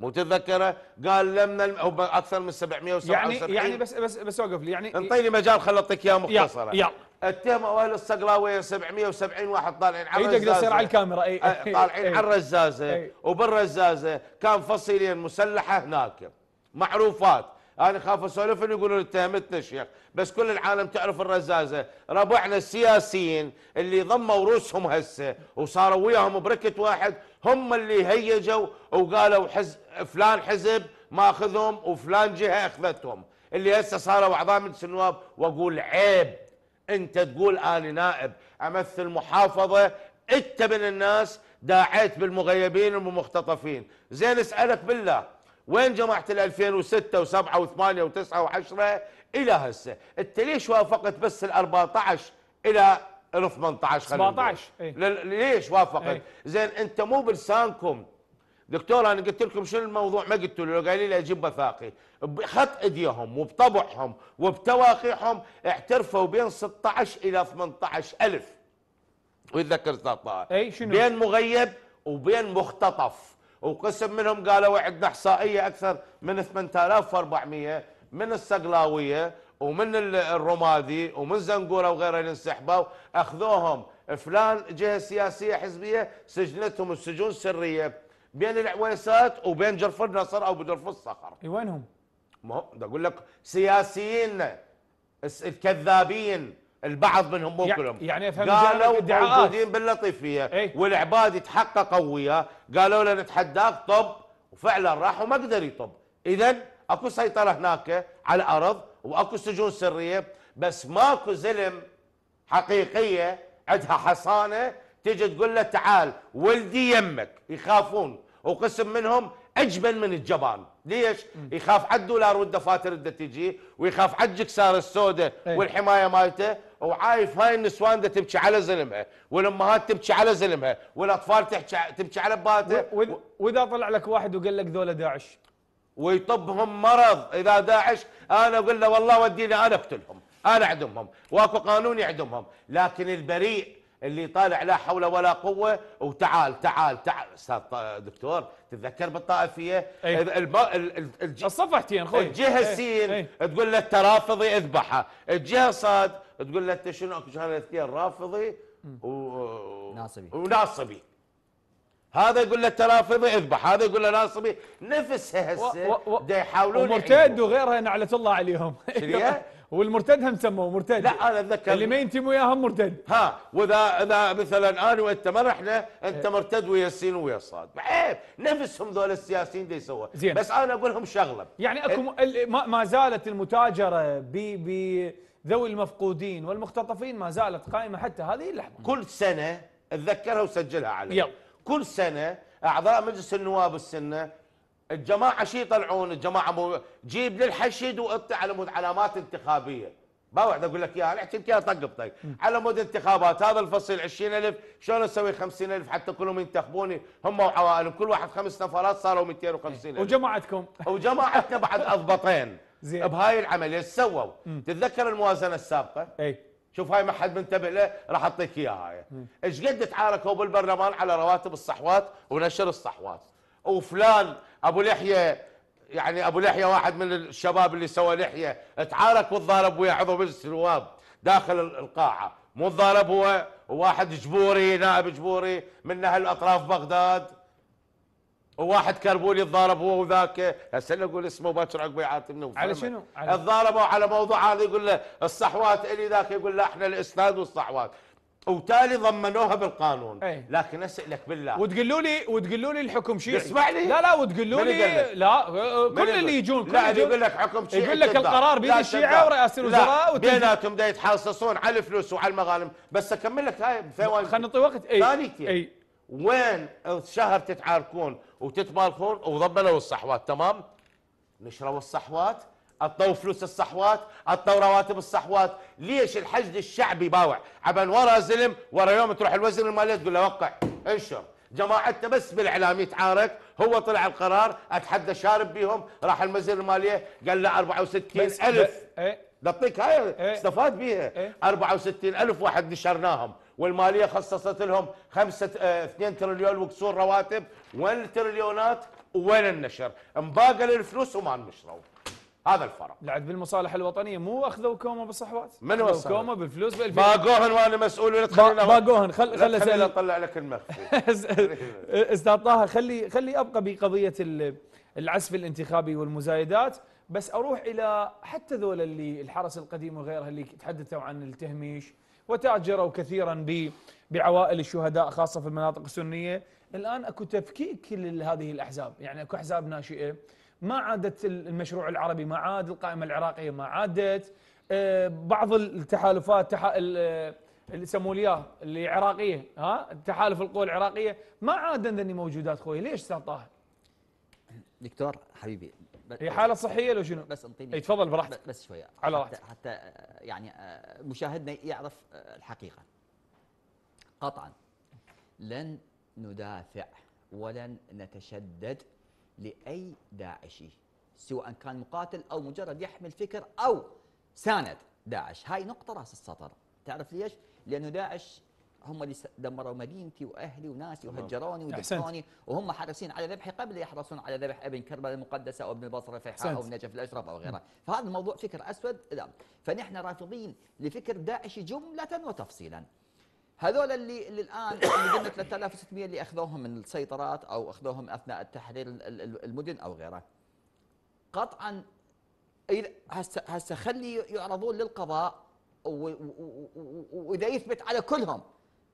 متذكره قال نلم هو اكثر من 777 يعني يعني بس بس بس اوقف لي يعني انطيني مجال خل اعطيك اياه مختصره يلا اتهموا اهل الصقراويه 770 واحد طالعين على الرزازه يقدر يصير على الكاميرا اي طالعين على الرزازه وبالرزازه كان فصيلين مسلحه هناك معروفات انا خاف اسولف يقولون اتهمتنا شيخ بس كل العالم تعرف الرزازه ربعنا السياسيين اللي ضموا روسهم هسه وصاروا وياهم بركه واحد هم اللي هيجوا وقالوا حز فلان حزب ماخذهم وفلان جهه اخذتهم اللي هسه صاروا اعضاء مجلس النواب واقول عيب انت تقول انا نائب امثل محافظه انت من الناس داعيت بالمغيبين والمختطفين زين اسالك بالله وين جماعه ال 2006 و7 و8 و9 و10 الى هسه انت ليش وافقت بس ال 14 الى ال 18 خلينا 17 ايه؟ ليش وافقت؟ ايه؟ زين انت مو بلسانكم دكتور انا قلت لكم شنو الموضوع ما قلتوا لي قالوا لي اجيب وثائقي بخط ايديهم وبطبعهم وبتواقيعهم اعترفوا بين 16 الى 18 الف ويتذكر 13 اي شنو بين مغيب وبين مختطف وقسم منهم قالوا عندنا احصائيه اكثر من 8400 من السقلاويه ومن الرمادي ومن زنقوره وغيره اللي انسحبوا اخذوهم فلان جهه سياسيه حزبيه سجنتهم السجون سريه بين العويسات وبين جرف النصر او بجرف الصخر. اي وينهم؟ ما اقول لك سياسيين الكذابين البعض منهم مو كلهم يعني افهم قالوا موجودين باللطيفيه ايه؟ والعبادي تحققوا وياه قالوا له نتحداك طب وفعلا راح وما قدر يطب اذا اكو سيطره هناك على الارض واكو سجون سريه بس ماكو زلم حقيقيه عندها حصانه تيجي تقول له تعال ولدي يمك يخافون وقسم منهم اجبن من الجبان ليش يخاف على الدولار والدفاتر اللي تجي ويخاف على الجكسار السوداء إيه. والحمايه مالته وعايف هاي النسوان ده تبكي على زلمها والامهات تبكي على زلمها والاطفال تحكي تبكي على باته واذا طلع لك واحد وقال لك ذولا داعش ويطبهم مرض اذا داعش انا اقول له والله وديني انا اقتلهم انا اعدمهم واكو قانون يعدمهم لكن البريء اللي طالع لا حول ولا قوه وتعال تعال تعال استاذ دكتور تتذكر بالطائفيه أيه. الب... الج... الصفحتين خوي الجهه إيه. السين أيه. تقول له رافضي اذبحه الجهه صاد تقول له انت شنو شهادتين رافضي و... ناصبي وناصبي هذا يقول له ترى فضي اذبح هذا يقول له ناصبي نفسها هسه دا يحاولون ومرتد وغيرها نعلة الله عليهم والمرتد هم سموه مرتد لا انا اتذكر اللي ما ينتموا وياهم مرتد ها واذا اذا مثلا انا وانت ما رحنا انت إيه. مرتد ويا السين ويا الصاد عيب نفسهم ذول السياسيين دي يسووا زين بس انا اقول لهم شغله يعني اكو ما زالت المتاجره ب ب ذوي المفقودين والمختطفين ما زالت قائمه حتى هذه اللحظه كل سنه اتذكرها وسجلها علي يلا كل سنه اعضاء مجلس النواب السنه الجماعه شي يطلعون الجماعه مو... جيب للحشد وقطع على مود علامات انتخابيه ما واحد اقول لك اياها احكي لك اياها طق بطق على مود انتخابات هذا الفصل 20000 شلون اسوي 50000 حتى كلهم ينتخبوني هم وعوائلهم كل واحد خمس نفرات صاروا 250000 وجماعتكم وجماعتنا بعد اضبطين زين بهاي العمليه سووا تتذكر الموازنه السابقه؟ اي شوف هاي ما حد منتبه له راح اعطيك اياها هاي ايش قد تعاركوا بالبرلمان على رواتب الصحوات ونشر الصحوات وفلان ابو لحيه يعني ابو لحيه واحد من الشباب اللي سوى لحيه تعارك والضارب ويا عضو مجلس النواب داخل القاعه مو الضارب هو واحد جبوري نائب جبوري من اهل اطراف بغداد وواحد كربولي تضارب هو وذاك هسه اللي اقول اسمه باكر عقب يعاتبنا على شنو؟ تضاربوا على موضوع هذا يقول له الصحوات الي ذاك يقول له احنا الاسناد والصحوات وتالي ضمنوها بالقانون أي. لكن اسالك بالله وتقولوا لي وتقولوا لي الحكم شيعي اسمعني لا لا وتقولوا لي لا آه، آه، كل اللي يجون كل اللي يقول لك حكم شيعي يقول لك القرار بيد الشيعه ورئاسه الوزراء بيناتهم دا يتحاصصون على الفلوس وعلى المغانم بس اكمل لك هاي خلينا نعطي وقت اي ثانيتي اي وين الشهر تتعاركون وتت مال وضبلوا الصحوات تمام نشروا الصحوات اعطوا فلوس الصحوات اعطوا رواتب الصحوات ليش الحشد الشعبي باوع عبن ورا زلم ورا يوم تروح الوزير الماليه تقول له وقع انشر جماعتنا بس بالاعلام يتعارك هو طلع القرار اتحدى شارب بيهم راح الوزير الماليه قال له 64 الف إيه؟ نعطيك هاي إيه؟ استفاد بيها إيه؟ 64 ألف واحد نشرناهم والمالية خصصت لهم 5 2 آه، تريليون وكسور رواتب وين التريليونات وين النشر مباقى للفلوس وما نشروا هذا الفرق لعد بالمصالح الوطنيه مو اخذوا كوما بالصحوات من وصل كوما بالفلوس بال باقوهن وانا مسؤول ولا تخلينا باقوهن خل خل خليني اطلع لك المخفي استاذ طه خلي خلي ابقى بقضيه العزف الانتخابي والمزايدات بس اروح الى حتى ذول اللي الحرس القديم وغيرها اللي تحدثوا عن التهميش وتاجروا كثيرا بعوائل الشهداء خاصه في المناطق السنيه الان اكو تفكيك لهذه الاحزاب يعني اكو احزاب ناشئه ما عادت المشروع العربي ما عاد القائمه العراقيه ما عادت آه، بعض التحالفات تح... آه، اللي يسموا اياه عراقيه ها تحالف القوى العراقيه ما عاد عندني موجودات خوي ليش سطاه دكتور حبيبي هي حاله صحيه لو شنو بس انطيني اي تفضل براحتك بس شويه على راحتك حتى, حتى آه، يعني مشاهدنا يعرف الحقيقه قطعا لن ندافع ولن نتشدد لأي داعشي سواء كان مقاتل أو مجرد يحمل فكر أو ساند داعش هاي نقطة رأس السطر تعرف ليش؟ لأنه داعش هم اللي دمروا مدينتي واهلي وناسي وهجروني ودفعوني وهم حريصين على ذبحي قبل يحرصون على ذبح ابن كربلاء المقدسه او ابن البصره فيحاء او النجف الاشرف او غيره، فهذا الموضوع فكر اسود لا فنحن رافضين لفكر داعشي جمله وتفصيلا. هذول اللي اللي الان اللي قلنا 3600 اللي اخذوهم من السيطرات او اخذوهم اثناء تحرير المدن او غيره قطعا اذا هسه هسه خلي يعرضون للقضاء واذا يثبت على كلهم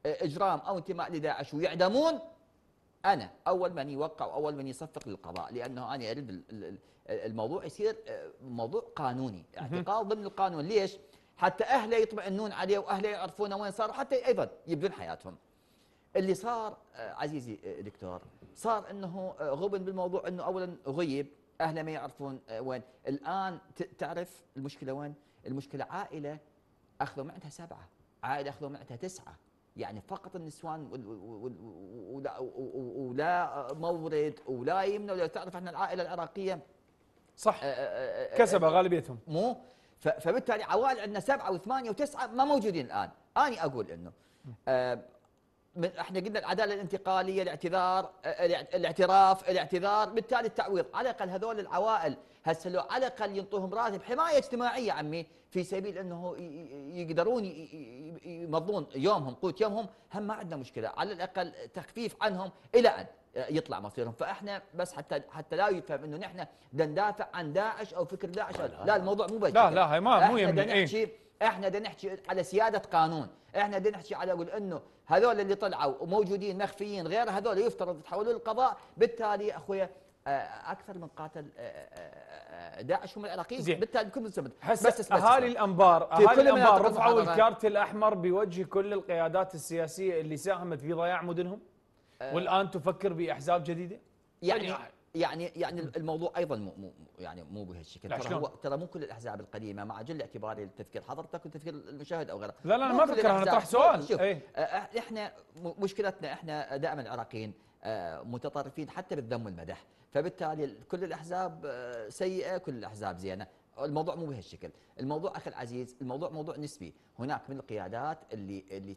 آه، اجرام او انتماء لداعش ويعدمون انا اول من يوقع واول من يصفق للقضاء لانه انا اريد الموضوع يصير آه، موضوع قانوني اعتقال ضمن القانون ليش؟ حتى أهله يطمئنون عليه وأهله يعرفون وين صار وحتى أيضا يبدون حياتهم اللي صار آه، عزيزي آه، دكتور صار أنه آه، غبن بالموضوع أنه أولا غيب أهله ما يعرفون وين الآن تعرف المشكلة وين المشكلة عائلة أخذوا معتها سبعة عائلة أخذوا معتها تسعة يعني فقط النسوان ولا, ولا مورد ولا يمنى ولا تعرف احنا العائله العراقيه صح كسبه غالبيتهم مو فبالتالي عوائل عندنا سبعه وثمانيه وتسعه ما موجودين الان انا اقول انه آه، من احنا قلنا العداله الانتقاليه الاعتذار آه، الاعتراف الاعتذار بالتالي التعويض على الاقل هذول العوائل هسه لو على الاقل ينطوهم راتب حمايه اجتماعيه عمي في سبيل انه يقدرون يمضون يومهم قوت يومهم هم ما عندنا مشكله على الاقل تخفيف عنهم الى ان يطلع مصيرهم فاحنا بس حتى حتى لا يفهم انه نحن بدنا ندافع عن داعش او فكر داعش لا, لا الموضوع مو بس لا لا هي ما مو يمنع إيه. احنا بدنا نحكي على سياده قانون، احنا بدنا نحكي على اقول انه هذول اللي طلعوا وموجودين مخفيين غير هذول يفترض يتحولوا للقضاء، بالتالي اخويا آه، اكثر من قاتل آه، آه، داعش هم العراقيين بالتالي بكل مستمد بس, بس, بس اهالي الانبار اهالي الانبار رفعوا الكارت الاحمر بوجه كل القيادات السياسيه اللي ساهمت في ضياع مدنهم؟ والان تفكر باحزاب جديده؟ يعني يعني يعني الموضوع ايضا مو, مو يعني مو بهالشكل ترى هو ترى مو كل الاحزاب القديمه مع جل اعتباري لتذكير حضرتك وتذكير المشاهد او غيره لا لا انا ما افكر انا اطرح سؤال شوف ايه؟ أه، أه، احنا مشكلتنا احنا دائما العراقيين أه، متطرفين حتى بالذم والمدح فبالتالي كل الاحزاب سيئه كل الاحزاب زينه الموضوع مو بهالشكل الموضوع اخي العزيز الموضوع موضوع نسبي هناك من القيادات اللي اللي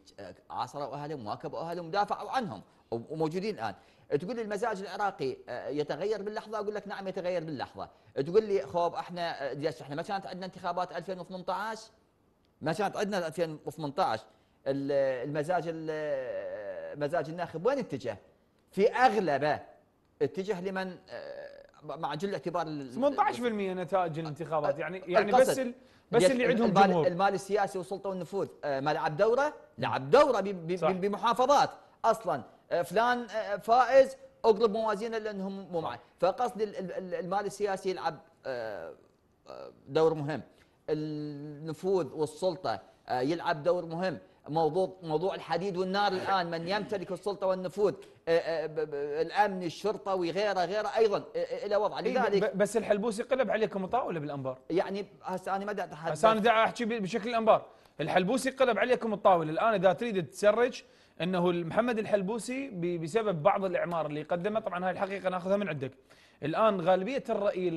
عاصروا اهلهم واكبوا اهلهم دافعوا عنهم وموجودين الان تقول لي المزاج العراقي آه، يتغير باللحظه اقول لك نعم يتغير باللحظه تقول لي خوب احنا ديش احنا ما كانت عندنا انتخابات 2018 ما كانت عندنا 2018 المزاج آه، مزاج الناخب وين اتجه في اغلبه اتجه لمن آه، مع جل اعتبار 18% نتائج الانتخابات يعني آه، يعني بس ال بس اللي عندهم المال جمهور المال السياسي والسلطه والنفوذ آه، ما لعب دوره لعب دوره بمحافظات اصلا آه، فلان فائز اقلب موازينه لانهم مو معه فقصد المال السياسي يلعب دور مهم النفوذ والسلطه يلعب دور مهم موضوع موضوع الحديد والنار الان من يمتلك السلطه والنفوذ آه، آه، الامن الشرطه وغيره غيره ايضا آه، الى وضع إيه، لذلك بس الحلبوسي قلب عليكم الطاوله بالانبار يعني هسه انا ما دا اتحدث هسه انا دا احكي بشكل الانبار الحلبوسي قلب عليكم الطاوله الان اذا تريد تسرج انه محمد الحلبوسي بسبب بعض الاعمار اللي قدمها طبعا هاي الحقيقه ناخذها من عندك الان غالبيه الراي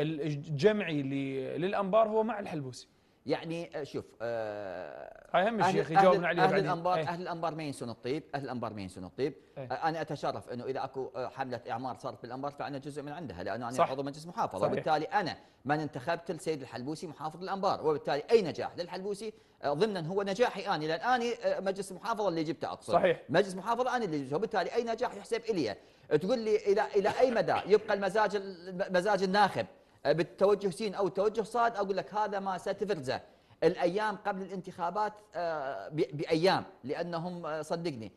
الجمعي للانبار هو مع الحلبوسي يعني آه، شوف آه هاي هم الشيخ يجاوبنا عليه إيه. اهل الانبار اهل الانبار ما ينسون الطيب اهل الانبار ما ينسون الطيب ايه؟ آه، انا اتشرف انه اذا اكو آه، حمله اعمار صارت بالانبار فانا جزء من عندها لانه انا عضو مجلس محافظ صحيح. وبالتالي انا من انتخبت السيد الحلبوسي محافظ الانبار وبالتالي اي نجاح للحلبوسي ضمنا هو نجاحي انا لان انا مجلس المحافظه اللي جبته اقصد صحيح. مجلس محافظه انا اللي جبته وبالتالي اي نجاح يحسب الي تقول لي الى الى اي مدى يبقى المزاج المزاج الناخب آه، بالتوجه سين او التوجه صاد اقول لك هذا ما ستفرزه الايام قبل الانتخابات آه، بايام لانهم آه، صدقني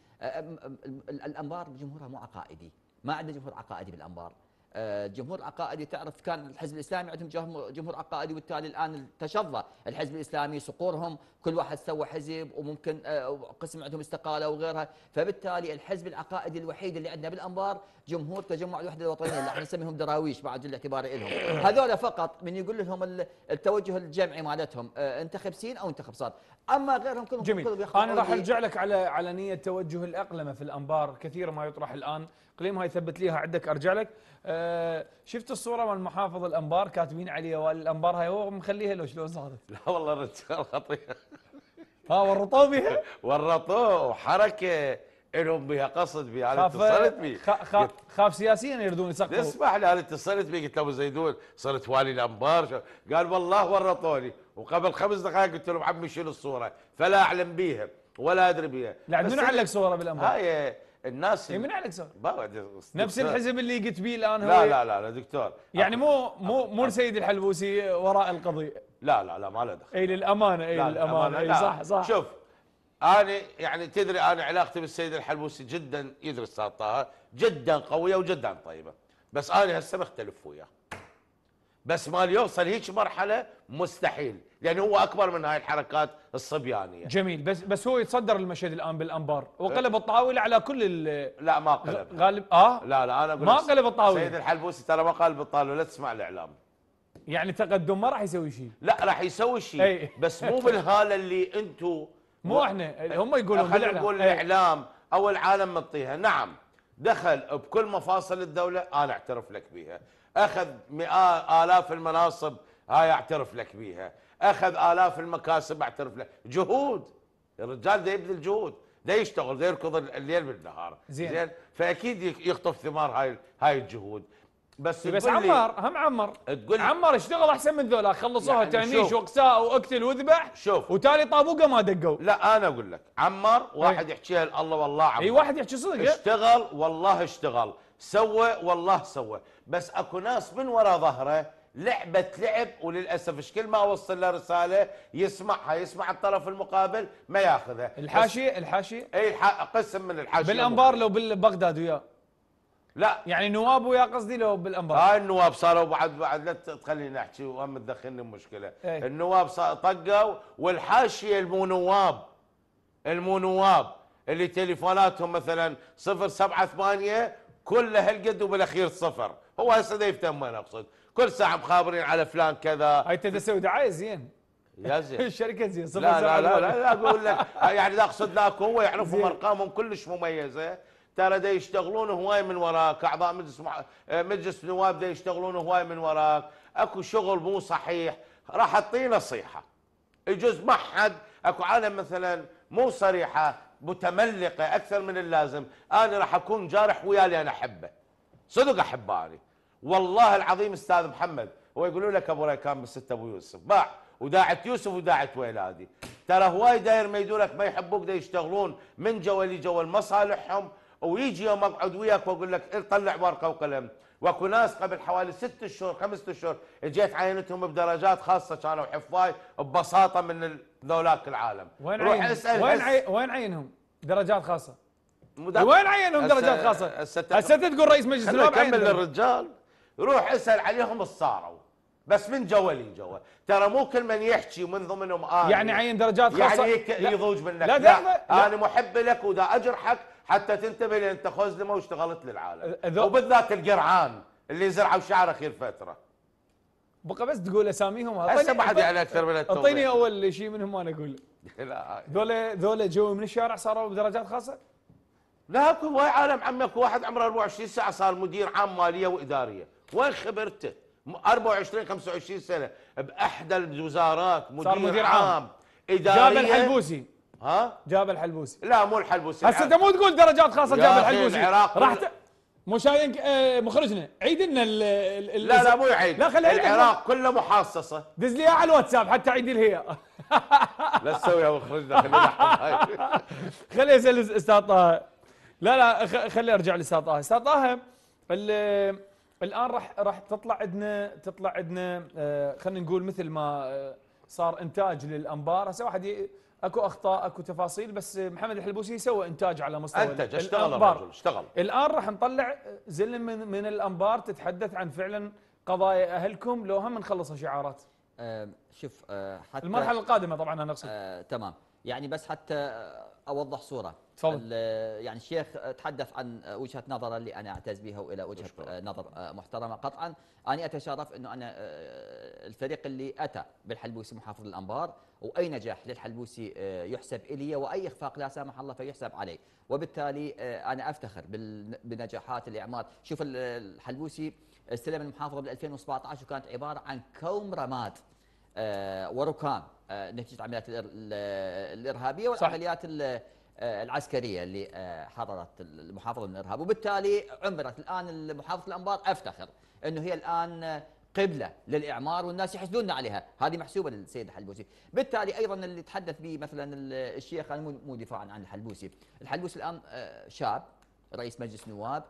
الانبار بجمهورها مو عقائدي ما عنده جمهور عقائدي بالانبار آه، جمهور عقائدي تعرف كان الحزب الاسلامي عندهم جمهور عقائدي وبالتالي الان تشظى الحزب الاسلامي صقورهم كل واحد سوى حزب وممكن آه، قسم عندهم استقاله وغيرها فبالتالي الحزب العقائدي الوحيد اللي عندنا بالانبار جمهور تجمع الوحده الوطنيه اللي احنا نسميهم دراويش بعد الاعتبار لهم هذول فقط من يقول لهم التوجه الجمعي مالتهم آه، انتخب سين او انتخب صاد اما غيرهم كلهم جميل كلهم انا راح ارجع لك على على نيه توجه الاقلمه في الانبار كثير ما يطرح الان قليم هاي ثبت ليها عندك ارجع لك آه شفت الصوره مال محافظ الانبار كاتبين عليه والي الانبار هاي هو مخليها لو شلون صارت لا والله رجال خطير ها ورطوه بها ورطوه حركه لهم بها قصد بها انا اتصلت بي خاف, خاف سياسيا يردون يسقطوا اسمح لي انا اتصلت بي قلت له ابو زيدون صرت والي الانبار قال والله ورطوني وقبل خمس دقائق قلت لهم عمي شنو الصوره فلا اعلم بيها ولا ادري بيها لا عندنا علق صوره بالانبار هاي الناس إيه، من عليك نفس الحزب اللي قلت بيه الان هو لا لا لا, دكتور يعني مو مو مو سيد الحلبوسي وراء القضيه لا لا لا ما له دخل اي للامانه اي للامانه اي صح صح شوف انا يعني تدري انا علاقتي بالسيد الحلبوسي جدا يدرس طه جدا قويه وجدا طيبه بس انا هسه مختلف وياه بس ما يوصل هيك مرحله مستحيل لان هو اكبر من هاي الحركات الصبيانيه جميل بس بس هو يتصدر المشهد الان بالانبار وقلب إيه. الطاوله على كل لا ما قلب غالب اه لا لا انا اقول ما قلب الطاوله سيد الحلبوسي ترى ما قلب الطاوله لا تسمع الاعلام يعني تقدم ما راح يسوي شيء لا راح يسوي شيء إيه. بس مو بالهاله اللي انتم مو احنا هم يقولون خلينا نقول إيه. الاعلام او العالم مطيها نعم دخل بكل مفاصل الدوله انا اعترف لك بها اخذ الاف المناصب هاي اعترف لك بيها اخذ الاف المكاسب اعترف لك جهود الرجال ده يبذل جهود ده يشتغل ده يركض الليل بالنهار زين, زين فاكيد يخطف ثمار هاي هاي الجهود بس بس عمر هم عمر تقول عمر اشتغل احسن من ذولا خلصوها يعني تهميش واقساء واقتل واذبح شوف وتالي طابوقه ما دقوا لا انا اقول لك عمر واحد يحكيها الله والله عمر اي واحد يحكي صدق اشتغل والله اشتغل سوى والله سوى بس اكو ناس من وراء ظهره لعبة لعب وللأسف ايش كل ما أوصل له رسالة يسمعها يسمع الطرف المقابل ما ياخذها الحاشية الحاشية أي الح... قسم من الحاشية بالأنبار لو بالبغداد وياه لا يعني نواب ويا قصدي لو بالانبار هاي النواب صاروا بعد بعد لا تخليني احكي وهم تدخلني بمشكله ايه؟ النواب طقوا والحاشيه المو نواب المو نواب اللي تليفوناتهم مثلا 078 كلها هالقد وبالاخير صفر هو هسه ذا يفتهم انا اقصد كل ساعه مخابرين على فلان كذا هاي انت تسوي دعايه زين يا زين الشركه زين لا لا, لا لا لا اقول لك يعني لا اقصد لاك هو يعرفهم ارقامهم كلش مميزه ترى دا يشتغلون هواي من وراك اعضاء مجلس مح... مجلس النواب دا يشتغلون هواي من وراك اكو شغل مو صحيح راح اعطيه نصيحه يجوز ما حد اكو عالم مثلا مو صريحه متملقه اكثر من اللازم انا راح اكون جارح ويا اللي انا احبه صدق احبه والله العظيم استاذ محمد هو يقولوا لك ابو ريكان بالست ابو يوسف باع وداعت يوسف وداعت ويلادي ترى هواي داير ما يدورك ما يحبوك دا يشتغلون من جوا لجوا لمصالحهم ويجي يوم اقعد وياك واقول لك طلع ورقه وقلم واكو ناس قبل حوالي ست شهور خمسة شهور اجيت عينتهم بدرجات خاصه كانوا حفاي ببساطه من ذولاك العالم وين روح عين؟ اسال وين عين؟ وين عينهم؟ درجات خاصه وين عينهم درجات خاصه؟ هسه تقول رئيس مجلس الوزراء كمل للرجال روح اسال عليهم الصاروا بس من جوا لجوا ترى مو كل من يحكي من ضمنهم انا آه. يعني عين درجات يعني خاصه يعني يضوج منك لا, لا, لا, لا, انا محب لك ودا اجرحك حتى تنتبه لان انت خزلمه واشتغلت للعالم وبالذات القرعان اللي زرعوا شعره خير فتره بقى بس تقول اساميهم هسه بعد يعني اكثر من اعطيني اول شيء منهم انا اقول لا ذولا ذولا جو من الشارع صاروا بدرجات خاصه؟ لا اكو هواي عالم عمك واحد عمره 24 ساعه صار مدير عام ماليه واداريه وين خبرته 24 25 سنه باحدى الوزارات مدير, صار مدير عام, عام. اداري جاب الحلبوسي ها جاب الحلبوسي لا مو الحلبوسي هسه انت مو تقول درجات خاصه جاب الحلبوسي العراق راح ت... مو مخرجنا عيد لنا ال... ال... لا لا مو عيد لا خلي عيد العراق كله محاصصه دز لي على الواتساب حتى عيد لي لا تسوي يا مخرجنا خلينا خلي اسال استاذ طه لا لا خلي ارجع لاستاذ طه استاذ طه الان راح راح تطلع عندنا تطلع عندنا آه، خلينا نقول مثل ما آه، صار انتاج للانبار هسه واحد اكو اخطاء اكو تفاصيل بس آه، محمد الحلبوسي سوى انتاج على مستوى انتج اشتغل الرجل اشتغل الان راح نطلع زلم من, من الانبار تتحدث عن فعلا قضايا اهلكم لو هم نخلص شعارات شوف آه، حتى المرحله القادمه طبعا انا اقصد آه، تمام يعني بس حتى آه، اوضح صوره تفضل يعني الشيخ تحدث عن وجهه نظره اللي انا اعتز بها والى وجهه أشكرك. نظر محترمه قطعا انا اتشرف انه انا الفريق اللي اتى بالحلبوسي محافظ الانبار واي نجاح للحلبوسي يحسب الي واي اخفاق لا سامح الله فيحسب علي وبالتالي انا افتخر بنجاحات الاعمال شوف الحلبوسي استلم المحافظه بال 2017 وكانت عباره عن كوم رماد آه، وركام آه، نتيجه العمليات الارهابيه والعمليات آه، العسكريه اللي حررت المحافظه من الارهاب وبالتالي عمرت الان محافظه الانبار افتخر انه هي الان قبله للاعمار والناس يحسدون عليها، هذه محسوبه للسيد الحلبوسي، بالتالي ايضا اللي تحدث به مثلا الشيخ انا مو دفاعا عن الحلبوسي، الحلبوسي الان شاب رئيس مجلس نواب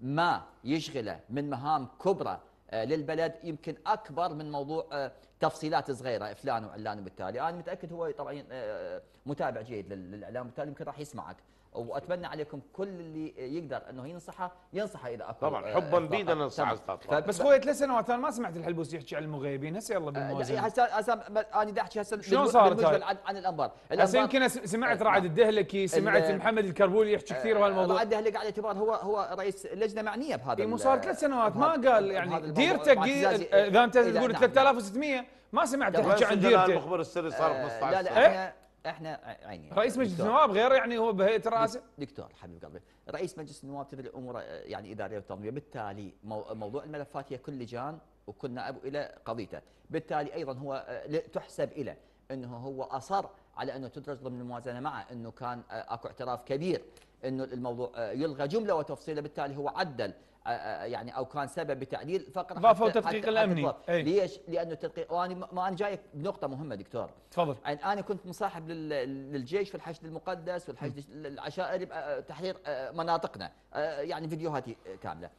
ما يشغله من مهام كبرى آه، للبلد يمكن اكبر من موضوع آه، تفصيلات صغيره فلان وعلان وبالتالي انا متاكد هو طبعا آه، متابع جيد للاعلام وبالتالي يمكن راح يسمعك واتمنى عليكم كل اللي يقدر انه ينصحه ينصحه اذا اكو طبعا آه، حبا بيد انا انصح بس هو ثلاث سنوات انا ما سمعت الحلبوس يحكي عن المغيبين هسه يلا آه، بالموزن هسه هسه انا بدي احكي هسه شلون صارت عن, عن الانبار هسه يمكن سمعت آه، رعد الدهلكي سمعت محمد الكربولي يحكي كثير بهالموضوع رعد الدهلكي على اعتبار هو هو رئيس لجنه معنيه بهذا مو صار ثلاث سنوات ما قال يعني ديرتك اذا انت إيه، تقول 3600 نعم. ما سمعت تحكي عن ديرتك المخبر السري صار 15 لا لا احنا يعني رئيس مجلس النواب غير يعني هو بهيئه الرئاسه دكتور حبيب قلبي رئيس مجلس النواب تدري الامور آه، يعني اداريه وتنظيميه بالتالي موضوع الملفات هي كل لجان وكل نائب الى قضيته بالتالي ايضا هو آه، تحسب الى انه هو اصر على انه تدرج ضمن الموازنه مع انه كان آه، اكو اعتراف كبير انه الموضوع آه، يلغى جمله وتفصيله بالتالي هو عدل آه، آه، يعني او كان سبب بتعديل فقط ضافوا التدقيق الامني أي. ليش؟ لانه التدقيق وانا ما انا جايك بنقطه مهمه دكتور تفضل يعني انا كنت مصاحب للجيش في الحشد المقدس والحشد العشائري تحرير مناطقنا يعني فيديوهاتي كامله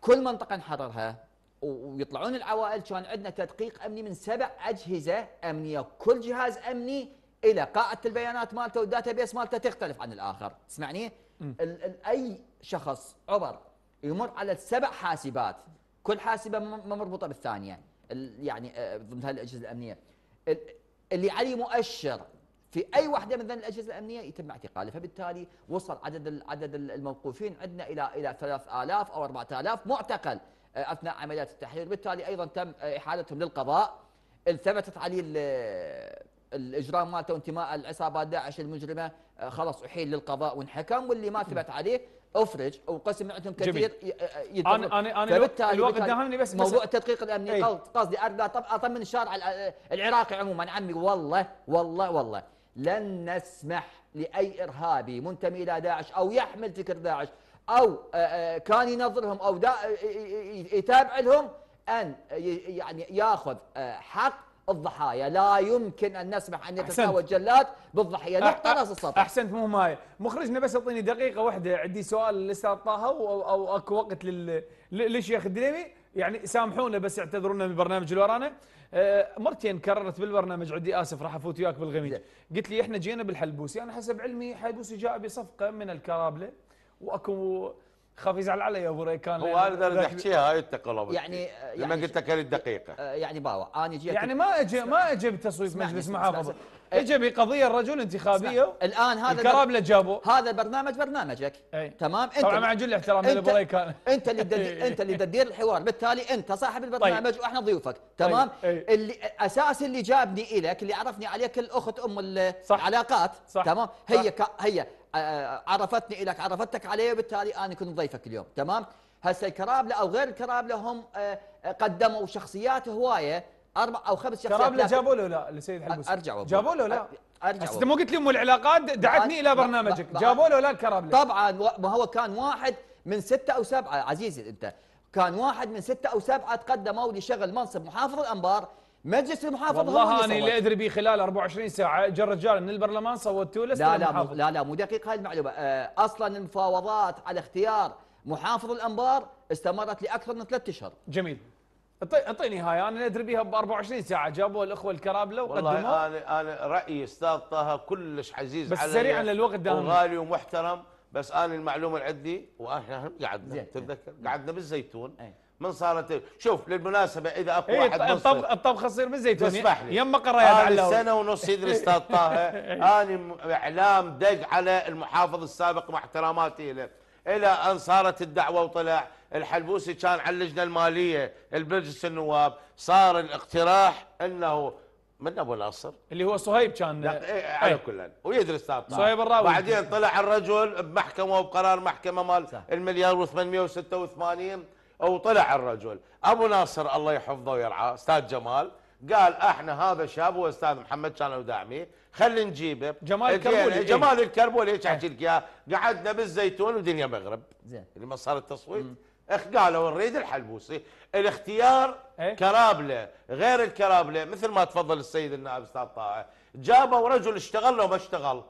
كل منطقه نحررها ويطلعون العوائل كان عندنا تدقيق امني من سبع اجهزه امنيه كل جهاز امني الى قاعده البيانات مالته والداتا بيس مالته تختلف عن الاخر تسمعني ال ال اي شخص عبر يمر على سبع حاسبات كل حاسبه ما مربوطه بالثانيه يعني آه، ضمن الاجهزه الامنيه اللي عليه مؤشر في اي واحده من الاجهزه الامنيه يتم اعتقاله فبالتالي وصل عدد عدد الموقوفين عندنا الى الى 3000 او 4000 معتقل آه، اثناء عمليات التحرير بالتالي ايضا تم آه، احالتهم للقضاء ثبتت عليه الاجرام مالته وانتماء العصابات داعش المجرمه آه، خلص احيل للقضاء وانحكم واللي ما ثبت عليه افرج وقسم عندهم كثير آه، آه، انا انا انا فبالتالي الوقت دهمني بس موضوع التدقيق الامني ايه؟ غلط قصدي اطمن الشارع العراقي عموما عمي والله والله والله لن نسمح لاي ارهابي منتمي الى داعش او يحمل فكر داعش او كان ينظرهم او يتابع لهم ان يعني ياخذ حق الضحايا لا يمكن أن نسمح أن يتساوى الجلاد بالضحية نقطة نص السطر أحسنت مو ماي مخرجنا بس أعطيني دقيقة واحدة عندي سؤال لسه طه أو أكو وقت لل... للشيخ الدليمي يعني سامحونا بس اعتذرونا من البرنامج اللي ورانا مرتين كررت بالبرنامج عندي اسف راح افوت وياك بالغميج قلت لي احنا جينا بالحلبوسي يعني انا حسب علمي حلبوسي جاء بصفقه من الكرابله واكو خاف يزعل علي يا ابو ريكان هو انا اللي احكيها هاي التقلب يعني لما يعني قلت لك الدقيقه آه، يعني باوع انا جيت يعني ما اجى ما اجى بتصويت مجلس محافظه اجى بقضيه الرجل انتخابيه الان هذا الكرابله جابوه هذا البرنامج برنامجك أي. تمام انت طبعا مع جل الاحترام لابو ريكان انت اللي ددي... انت اللي تدير الحوار بالتالي انت صاحب البرنامج طيب. واحنا ضيوفك تمام طيب. اللي اساس اللي جابني الك اللي عرفني عليك الاخت ام العلاقات صح. تمام هي هي عرفتني لك عرفتك علي وبالتالي انا كنت ضيفك اليوم تمام هسه الكرابله او غير الكرابله هم قدموا شخصيات هوايه اربع او خمس شخصيات كرابله جابوا له لا لسيد حلبوسي ارجع جابوا له لا ارجع انت مو قلت لي ام العلاقات دعتني الى برنامجك جابوا له لا الكرابله طبعا ما هو كان واحد من سته او سبعه عزيزي انت كان واحد من ستة أو سبعة تقدموا لشغل منصب محافظ الأنبار مجلس المحافظه والله انا اللي ادري به خلال 24 ساعه جا الرجال من البرلمان صوتوا له لا لا لا لا مو دقيق هاي المعلومه آه، اصلا المفاوضات على اختيار محافظ الانبار استمرت لاكثر من ثلاث اشهر جميل اعطيني هاي انا ادري بها ب 24 ساعه جابوا الاخوه الكرابله وقدموها والله انا انا رايي استاذ طه كلش عزيز بس علي سريعا للوقت داهم وغالي ومحترم بس انا المعلومه اللي عندي واحنا قعدنا تتذكر قعدنا بالزيتون أي. من صارت شوف للمناسبه اذا اكو إيه، واحد مصري الطبخ الطبخة يصير من زيتون يعني تسمح لي يما قرا يا آه سنه ونص يدرس طه اني اعلام دق على المحافظ السابق مع احتراماتي له الى ان صارت الدعوه وطلع الحلبوسي كان على اللجنه الماليه المجلس النواب صار الاقتراح انه من ابو ناصر اللي هو صهيب كان إيه،, إيه على كل ويدرس طابطا صهيب الراوي بعدين طلع الرجل بمحكمه وبقرار محكمه مال المليار و886 وطلع الرجل ابو ناصر الله يحفظه ويرعاه استاذ جمال قال احنا هذا شاب واستاذ محمد كانوا داعمي خلينا نجيبه جمال إيه، الكربولي إيه، إيه. جمال الكربولي ايش احكي لك اياه قعدنا بالزيتون ودنيا مغرب زين لما صار التصويت اخ قالوا نريد الحلبوسي الاختيار ايه؟ كرابله غير الكرابله مثل ما تفضل السيد النائب استاذ طه جابوا رجل اشتغل لو ما اشتغل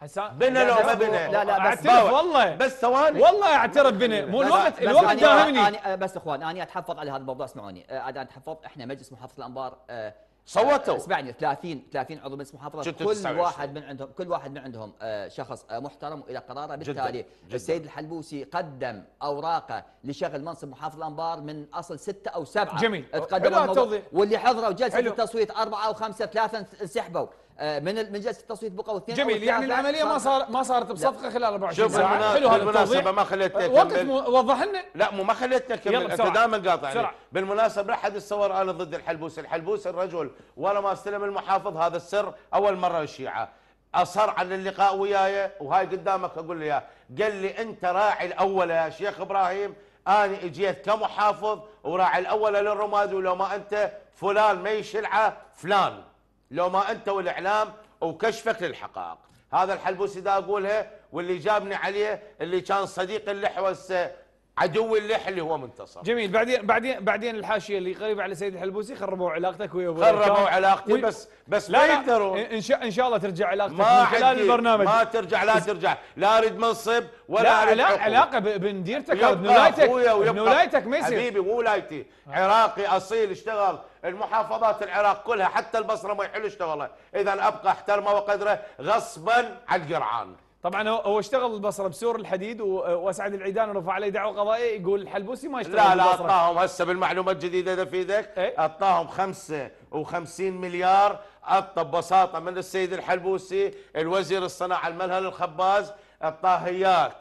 هسا بنا لو ما بنا لا لا بس اعترف والله بس ثواني والله اعترف بنا مو الوقت الوقت داهمني أنا بس اخوان انا اتحفظ على هذا الموضوع اسمعوني آه، انا اتحفظ احنا مجلس محافظه الانبار آه، صوتوا آه، اسمعني 30 30 عضو مجلس محافظه كل واحد من عندهم كل واحد من عندهم شخص محترم والى قراره بالتالي جدا. جدا. السيد الحلبوسي قدم اوراقه لشغل منصب محافظ الانبار من اصل سته او سبعه جميل تقدم واللي حضروا جلسه التصويت اربعه او خمسه ثلاثه انسحبوا آه، من من جلسه التصويت بقوا اثنين جميل يعني العمليه ما صار ما صارت بصفقه خلال 24 ساعه حلو هذا بالمناسبه ما خليتنا وقت وضح لنا لا مو ما خليتنا نكمل انت دائما قاطعني بالمناسبه لا احد يتصور انا ضد الحلبوس الحلبوس الرجل ولا ما استلم المحافظ هذا السر اول مره الشيعه اصر على اللقاء وياي وهاي قدامك اقول له اياه قال لي انت راعي الاول يا شيخ ابراهيم انا اجيت كمحافظ وراعي الاول للرماد ولو ما انت فلان ما يشلعه فلان لو ما انت والاعلام وكشفك للحقائق هذا الحلبوسي دا اقولها واللي جابني عليه اللي كان صديق اللي حوسه عدو اللي هو منتصر جميل بعدين بعدين بعدين الحاشيه اللي قريبه على سيد الحلبوسي خربوا علاقتك ويا ابو خربوا علاقتي وي... بس بس لا يقدرون ان شاء ان شاء الله ترجع علاقتك ما من خلال البرنامج ما ترجع لا ترجع لا اريد منصب ولا لا اريد علاقه, علاقة بمديرتك او بولايتك بولايتك ما حبيبي مو ولايتي عراقي اصيل اشتغل المحافظات العراق كلها حتى البصره ما يحل اشتغلها اذا ابقى احترمه وقدره غصبا عن الجرعان طبعا هو اشتغل البصره بسور الحديد واسعد العيدان ورفع عليه دعوه قضائيه يقول الحلبوسي ما اشتغل لا لا اعطاهم هسه بالمعلومه الجديده اذا في ايدك اعطاهم 55 مليار اعطى ببساطه من السيد الحلبوسي الوزير الصناعه الملهل الخباز اعطاه اياه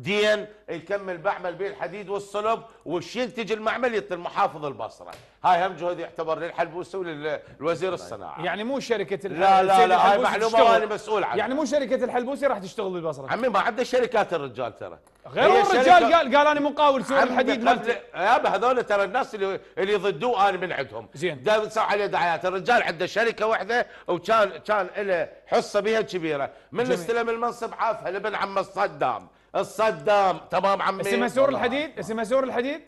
دي الكم اللي بعمل به الحديد والصلب وش ينتج المعمل يطل المحافظ البصرة هاي هم جهد يعتبر للحلبوسي وللوزير طيب. الصناعة يعني مو شركة لا لا لا هاي معلومة انا مسؤول عنها يعني مو شركة الحلبوسي راح تشتغل بالبصرة عمي ما عنده شركات الرجال ترى غير الرجال قال قال انا مقاول سوق الحديد يا يابا هذول ترى الناس اللي اللي ضدوه انا من عندهم زين دائما نسوي عليه دعايات الرجال عنده شركه واحده وكان كان له حصه بها كبيره من استلم المنصب عافها لابن عم الصدام الصدام تمام عمي اسمها سور الحديد اسمها سور الحديد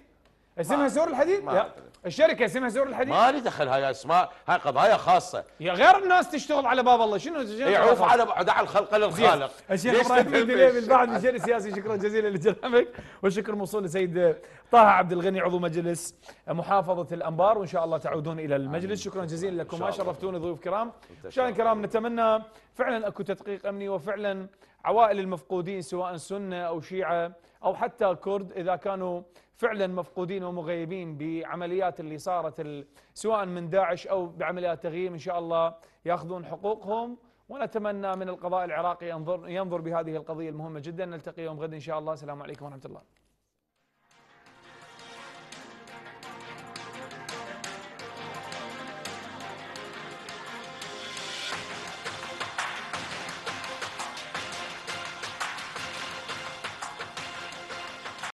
اسمها سور الحديد لا الشركه اسمها سور الحديد ما لي دخل هاي اسماء هاي قضايا خاصه يا غير الناس تشتغل على باب الله شنو يعوف إيه، على دع الخلق للخالق الشيخ ابراهيم الدليمي الباحث بعد السياسي شكرا جزيلا لجنابك والشكر موصول لسيد طه عبد الغني عضو مجلس محافظة الأنبار وإن شاء الله تعودون إلى المجلس شكرا جزيلا لكم ما شرفتوني ضيوف كرام شكرا كرام نتمنى فعلا أكو تدقيق أمني وفعلا عوائل المفقودين سواء سنة أو شيعة أو حتى كرد إذا كانوا فعلا مفقودين ومغيبين بعمليات اللي صارت سواء من داعش أو بعمليات تغيير إن شاء الله يأخذون حقوقهم ونتمنى من القضاء العراقي ينظر, ينظر بهذه القضية المهمة جدا نلتقي يوم غد إن شاء الله السلام عليكم ورحمة الله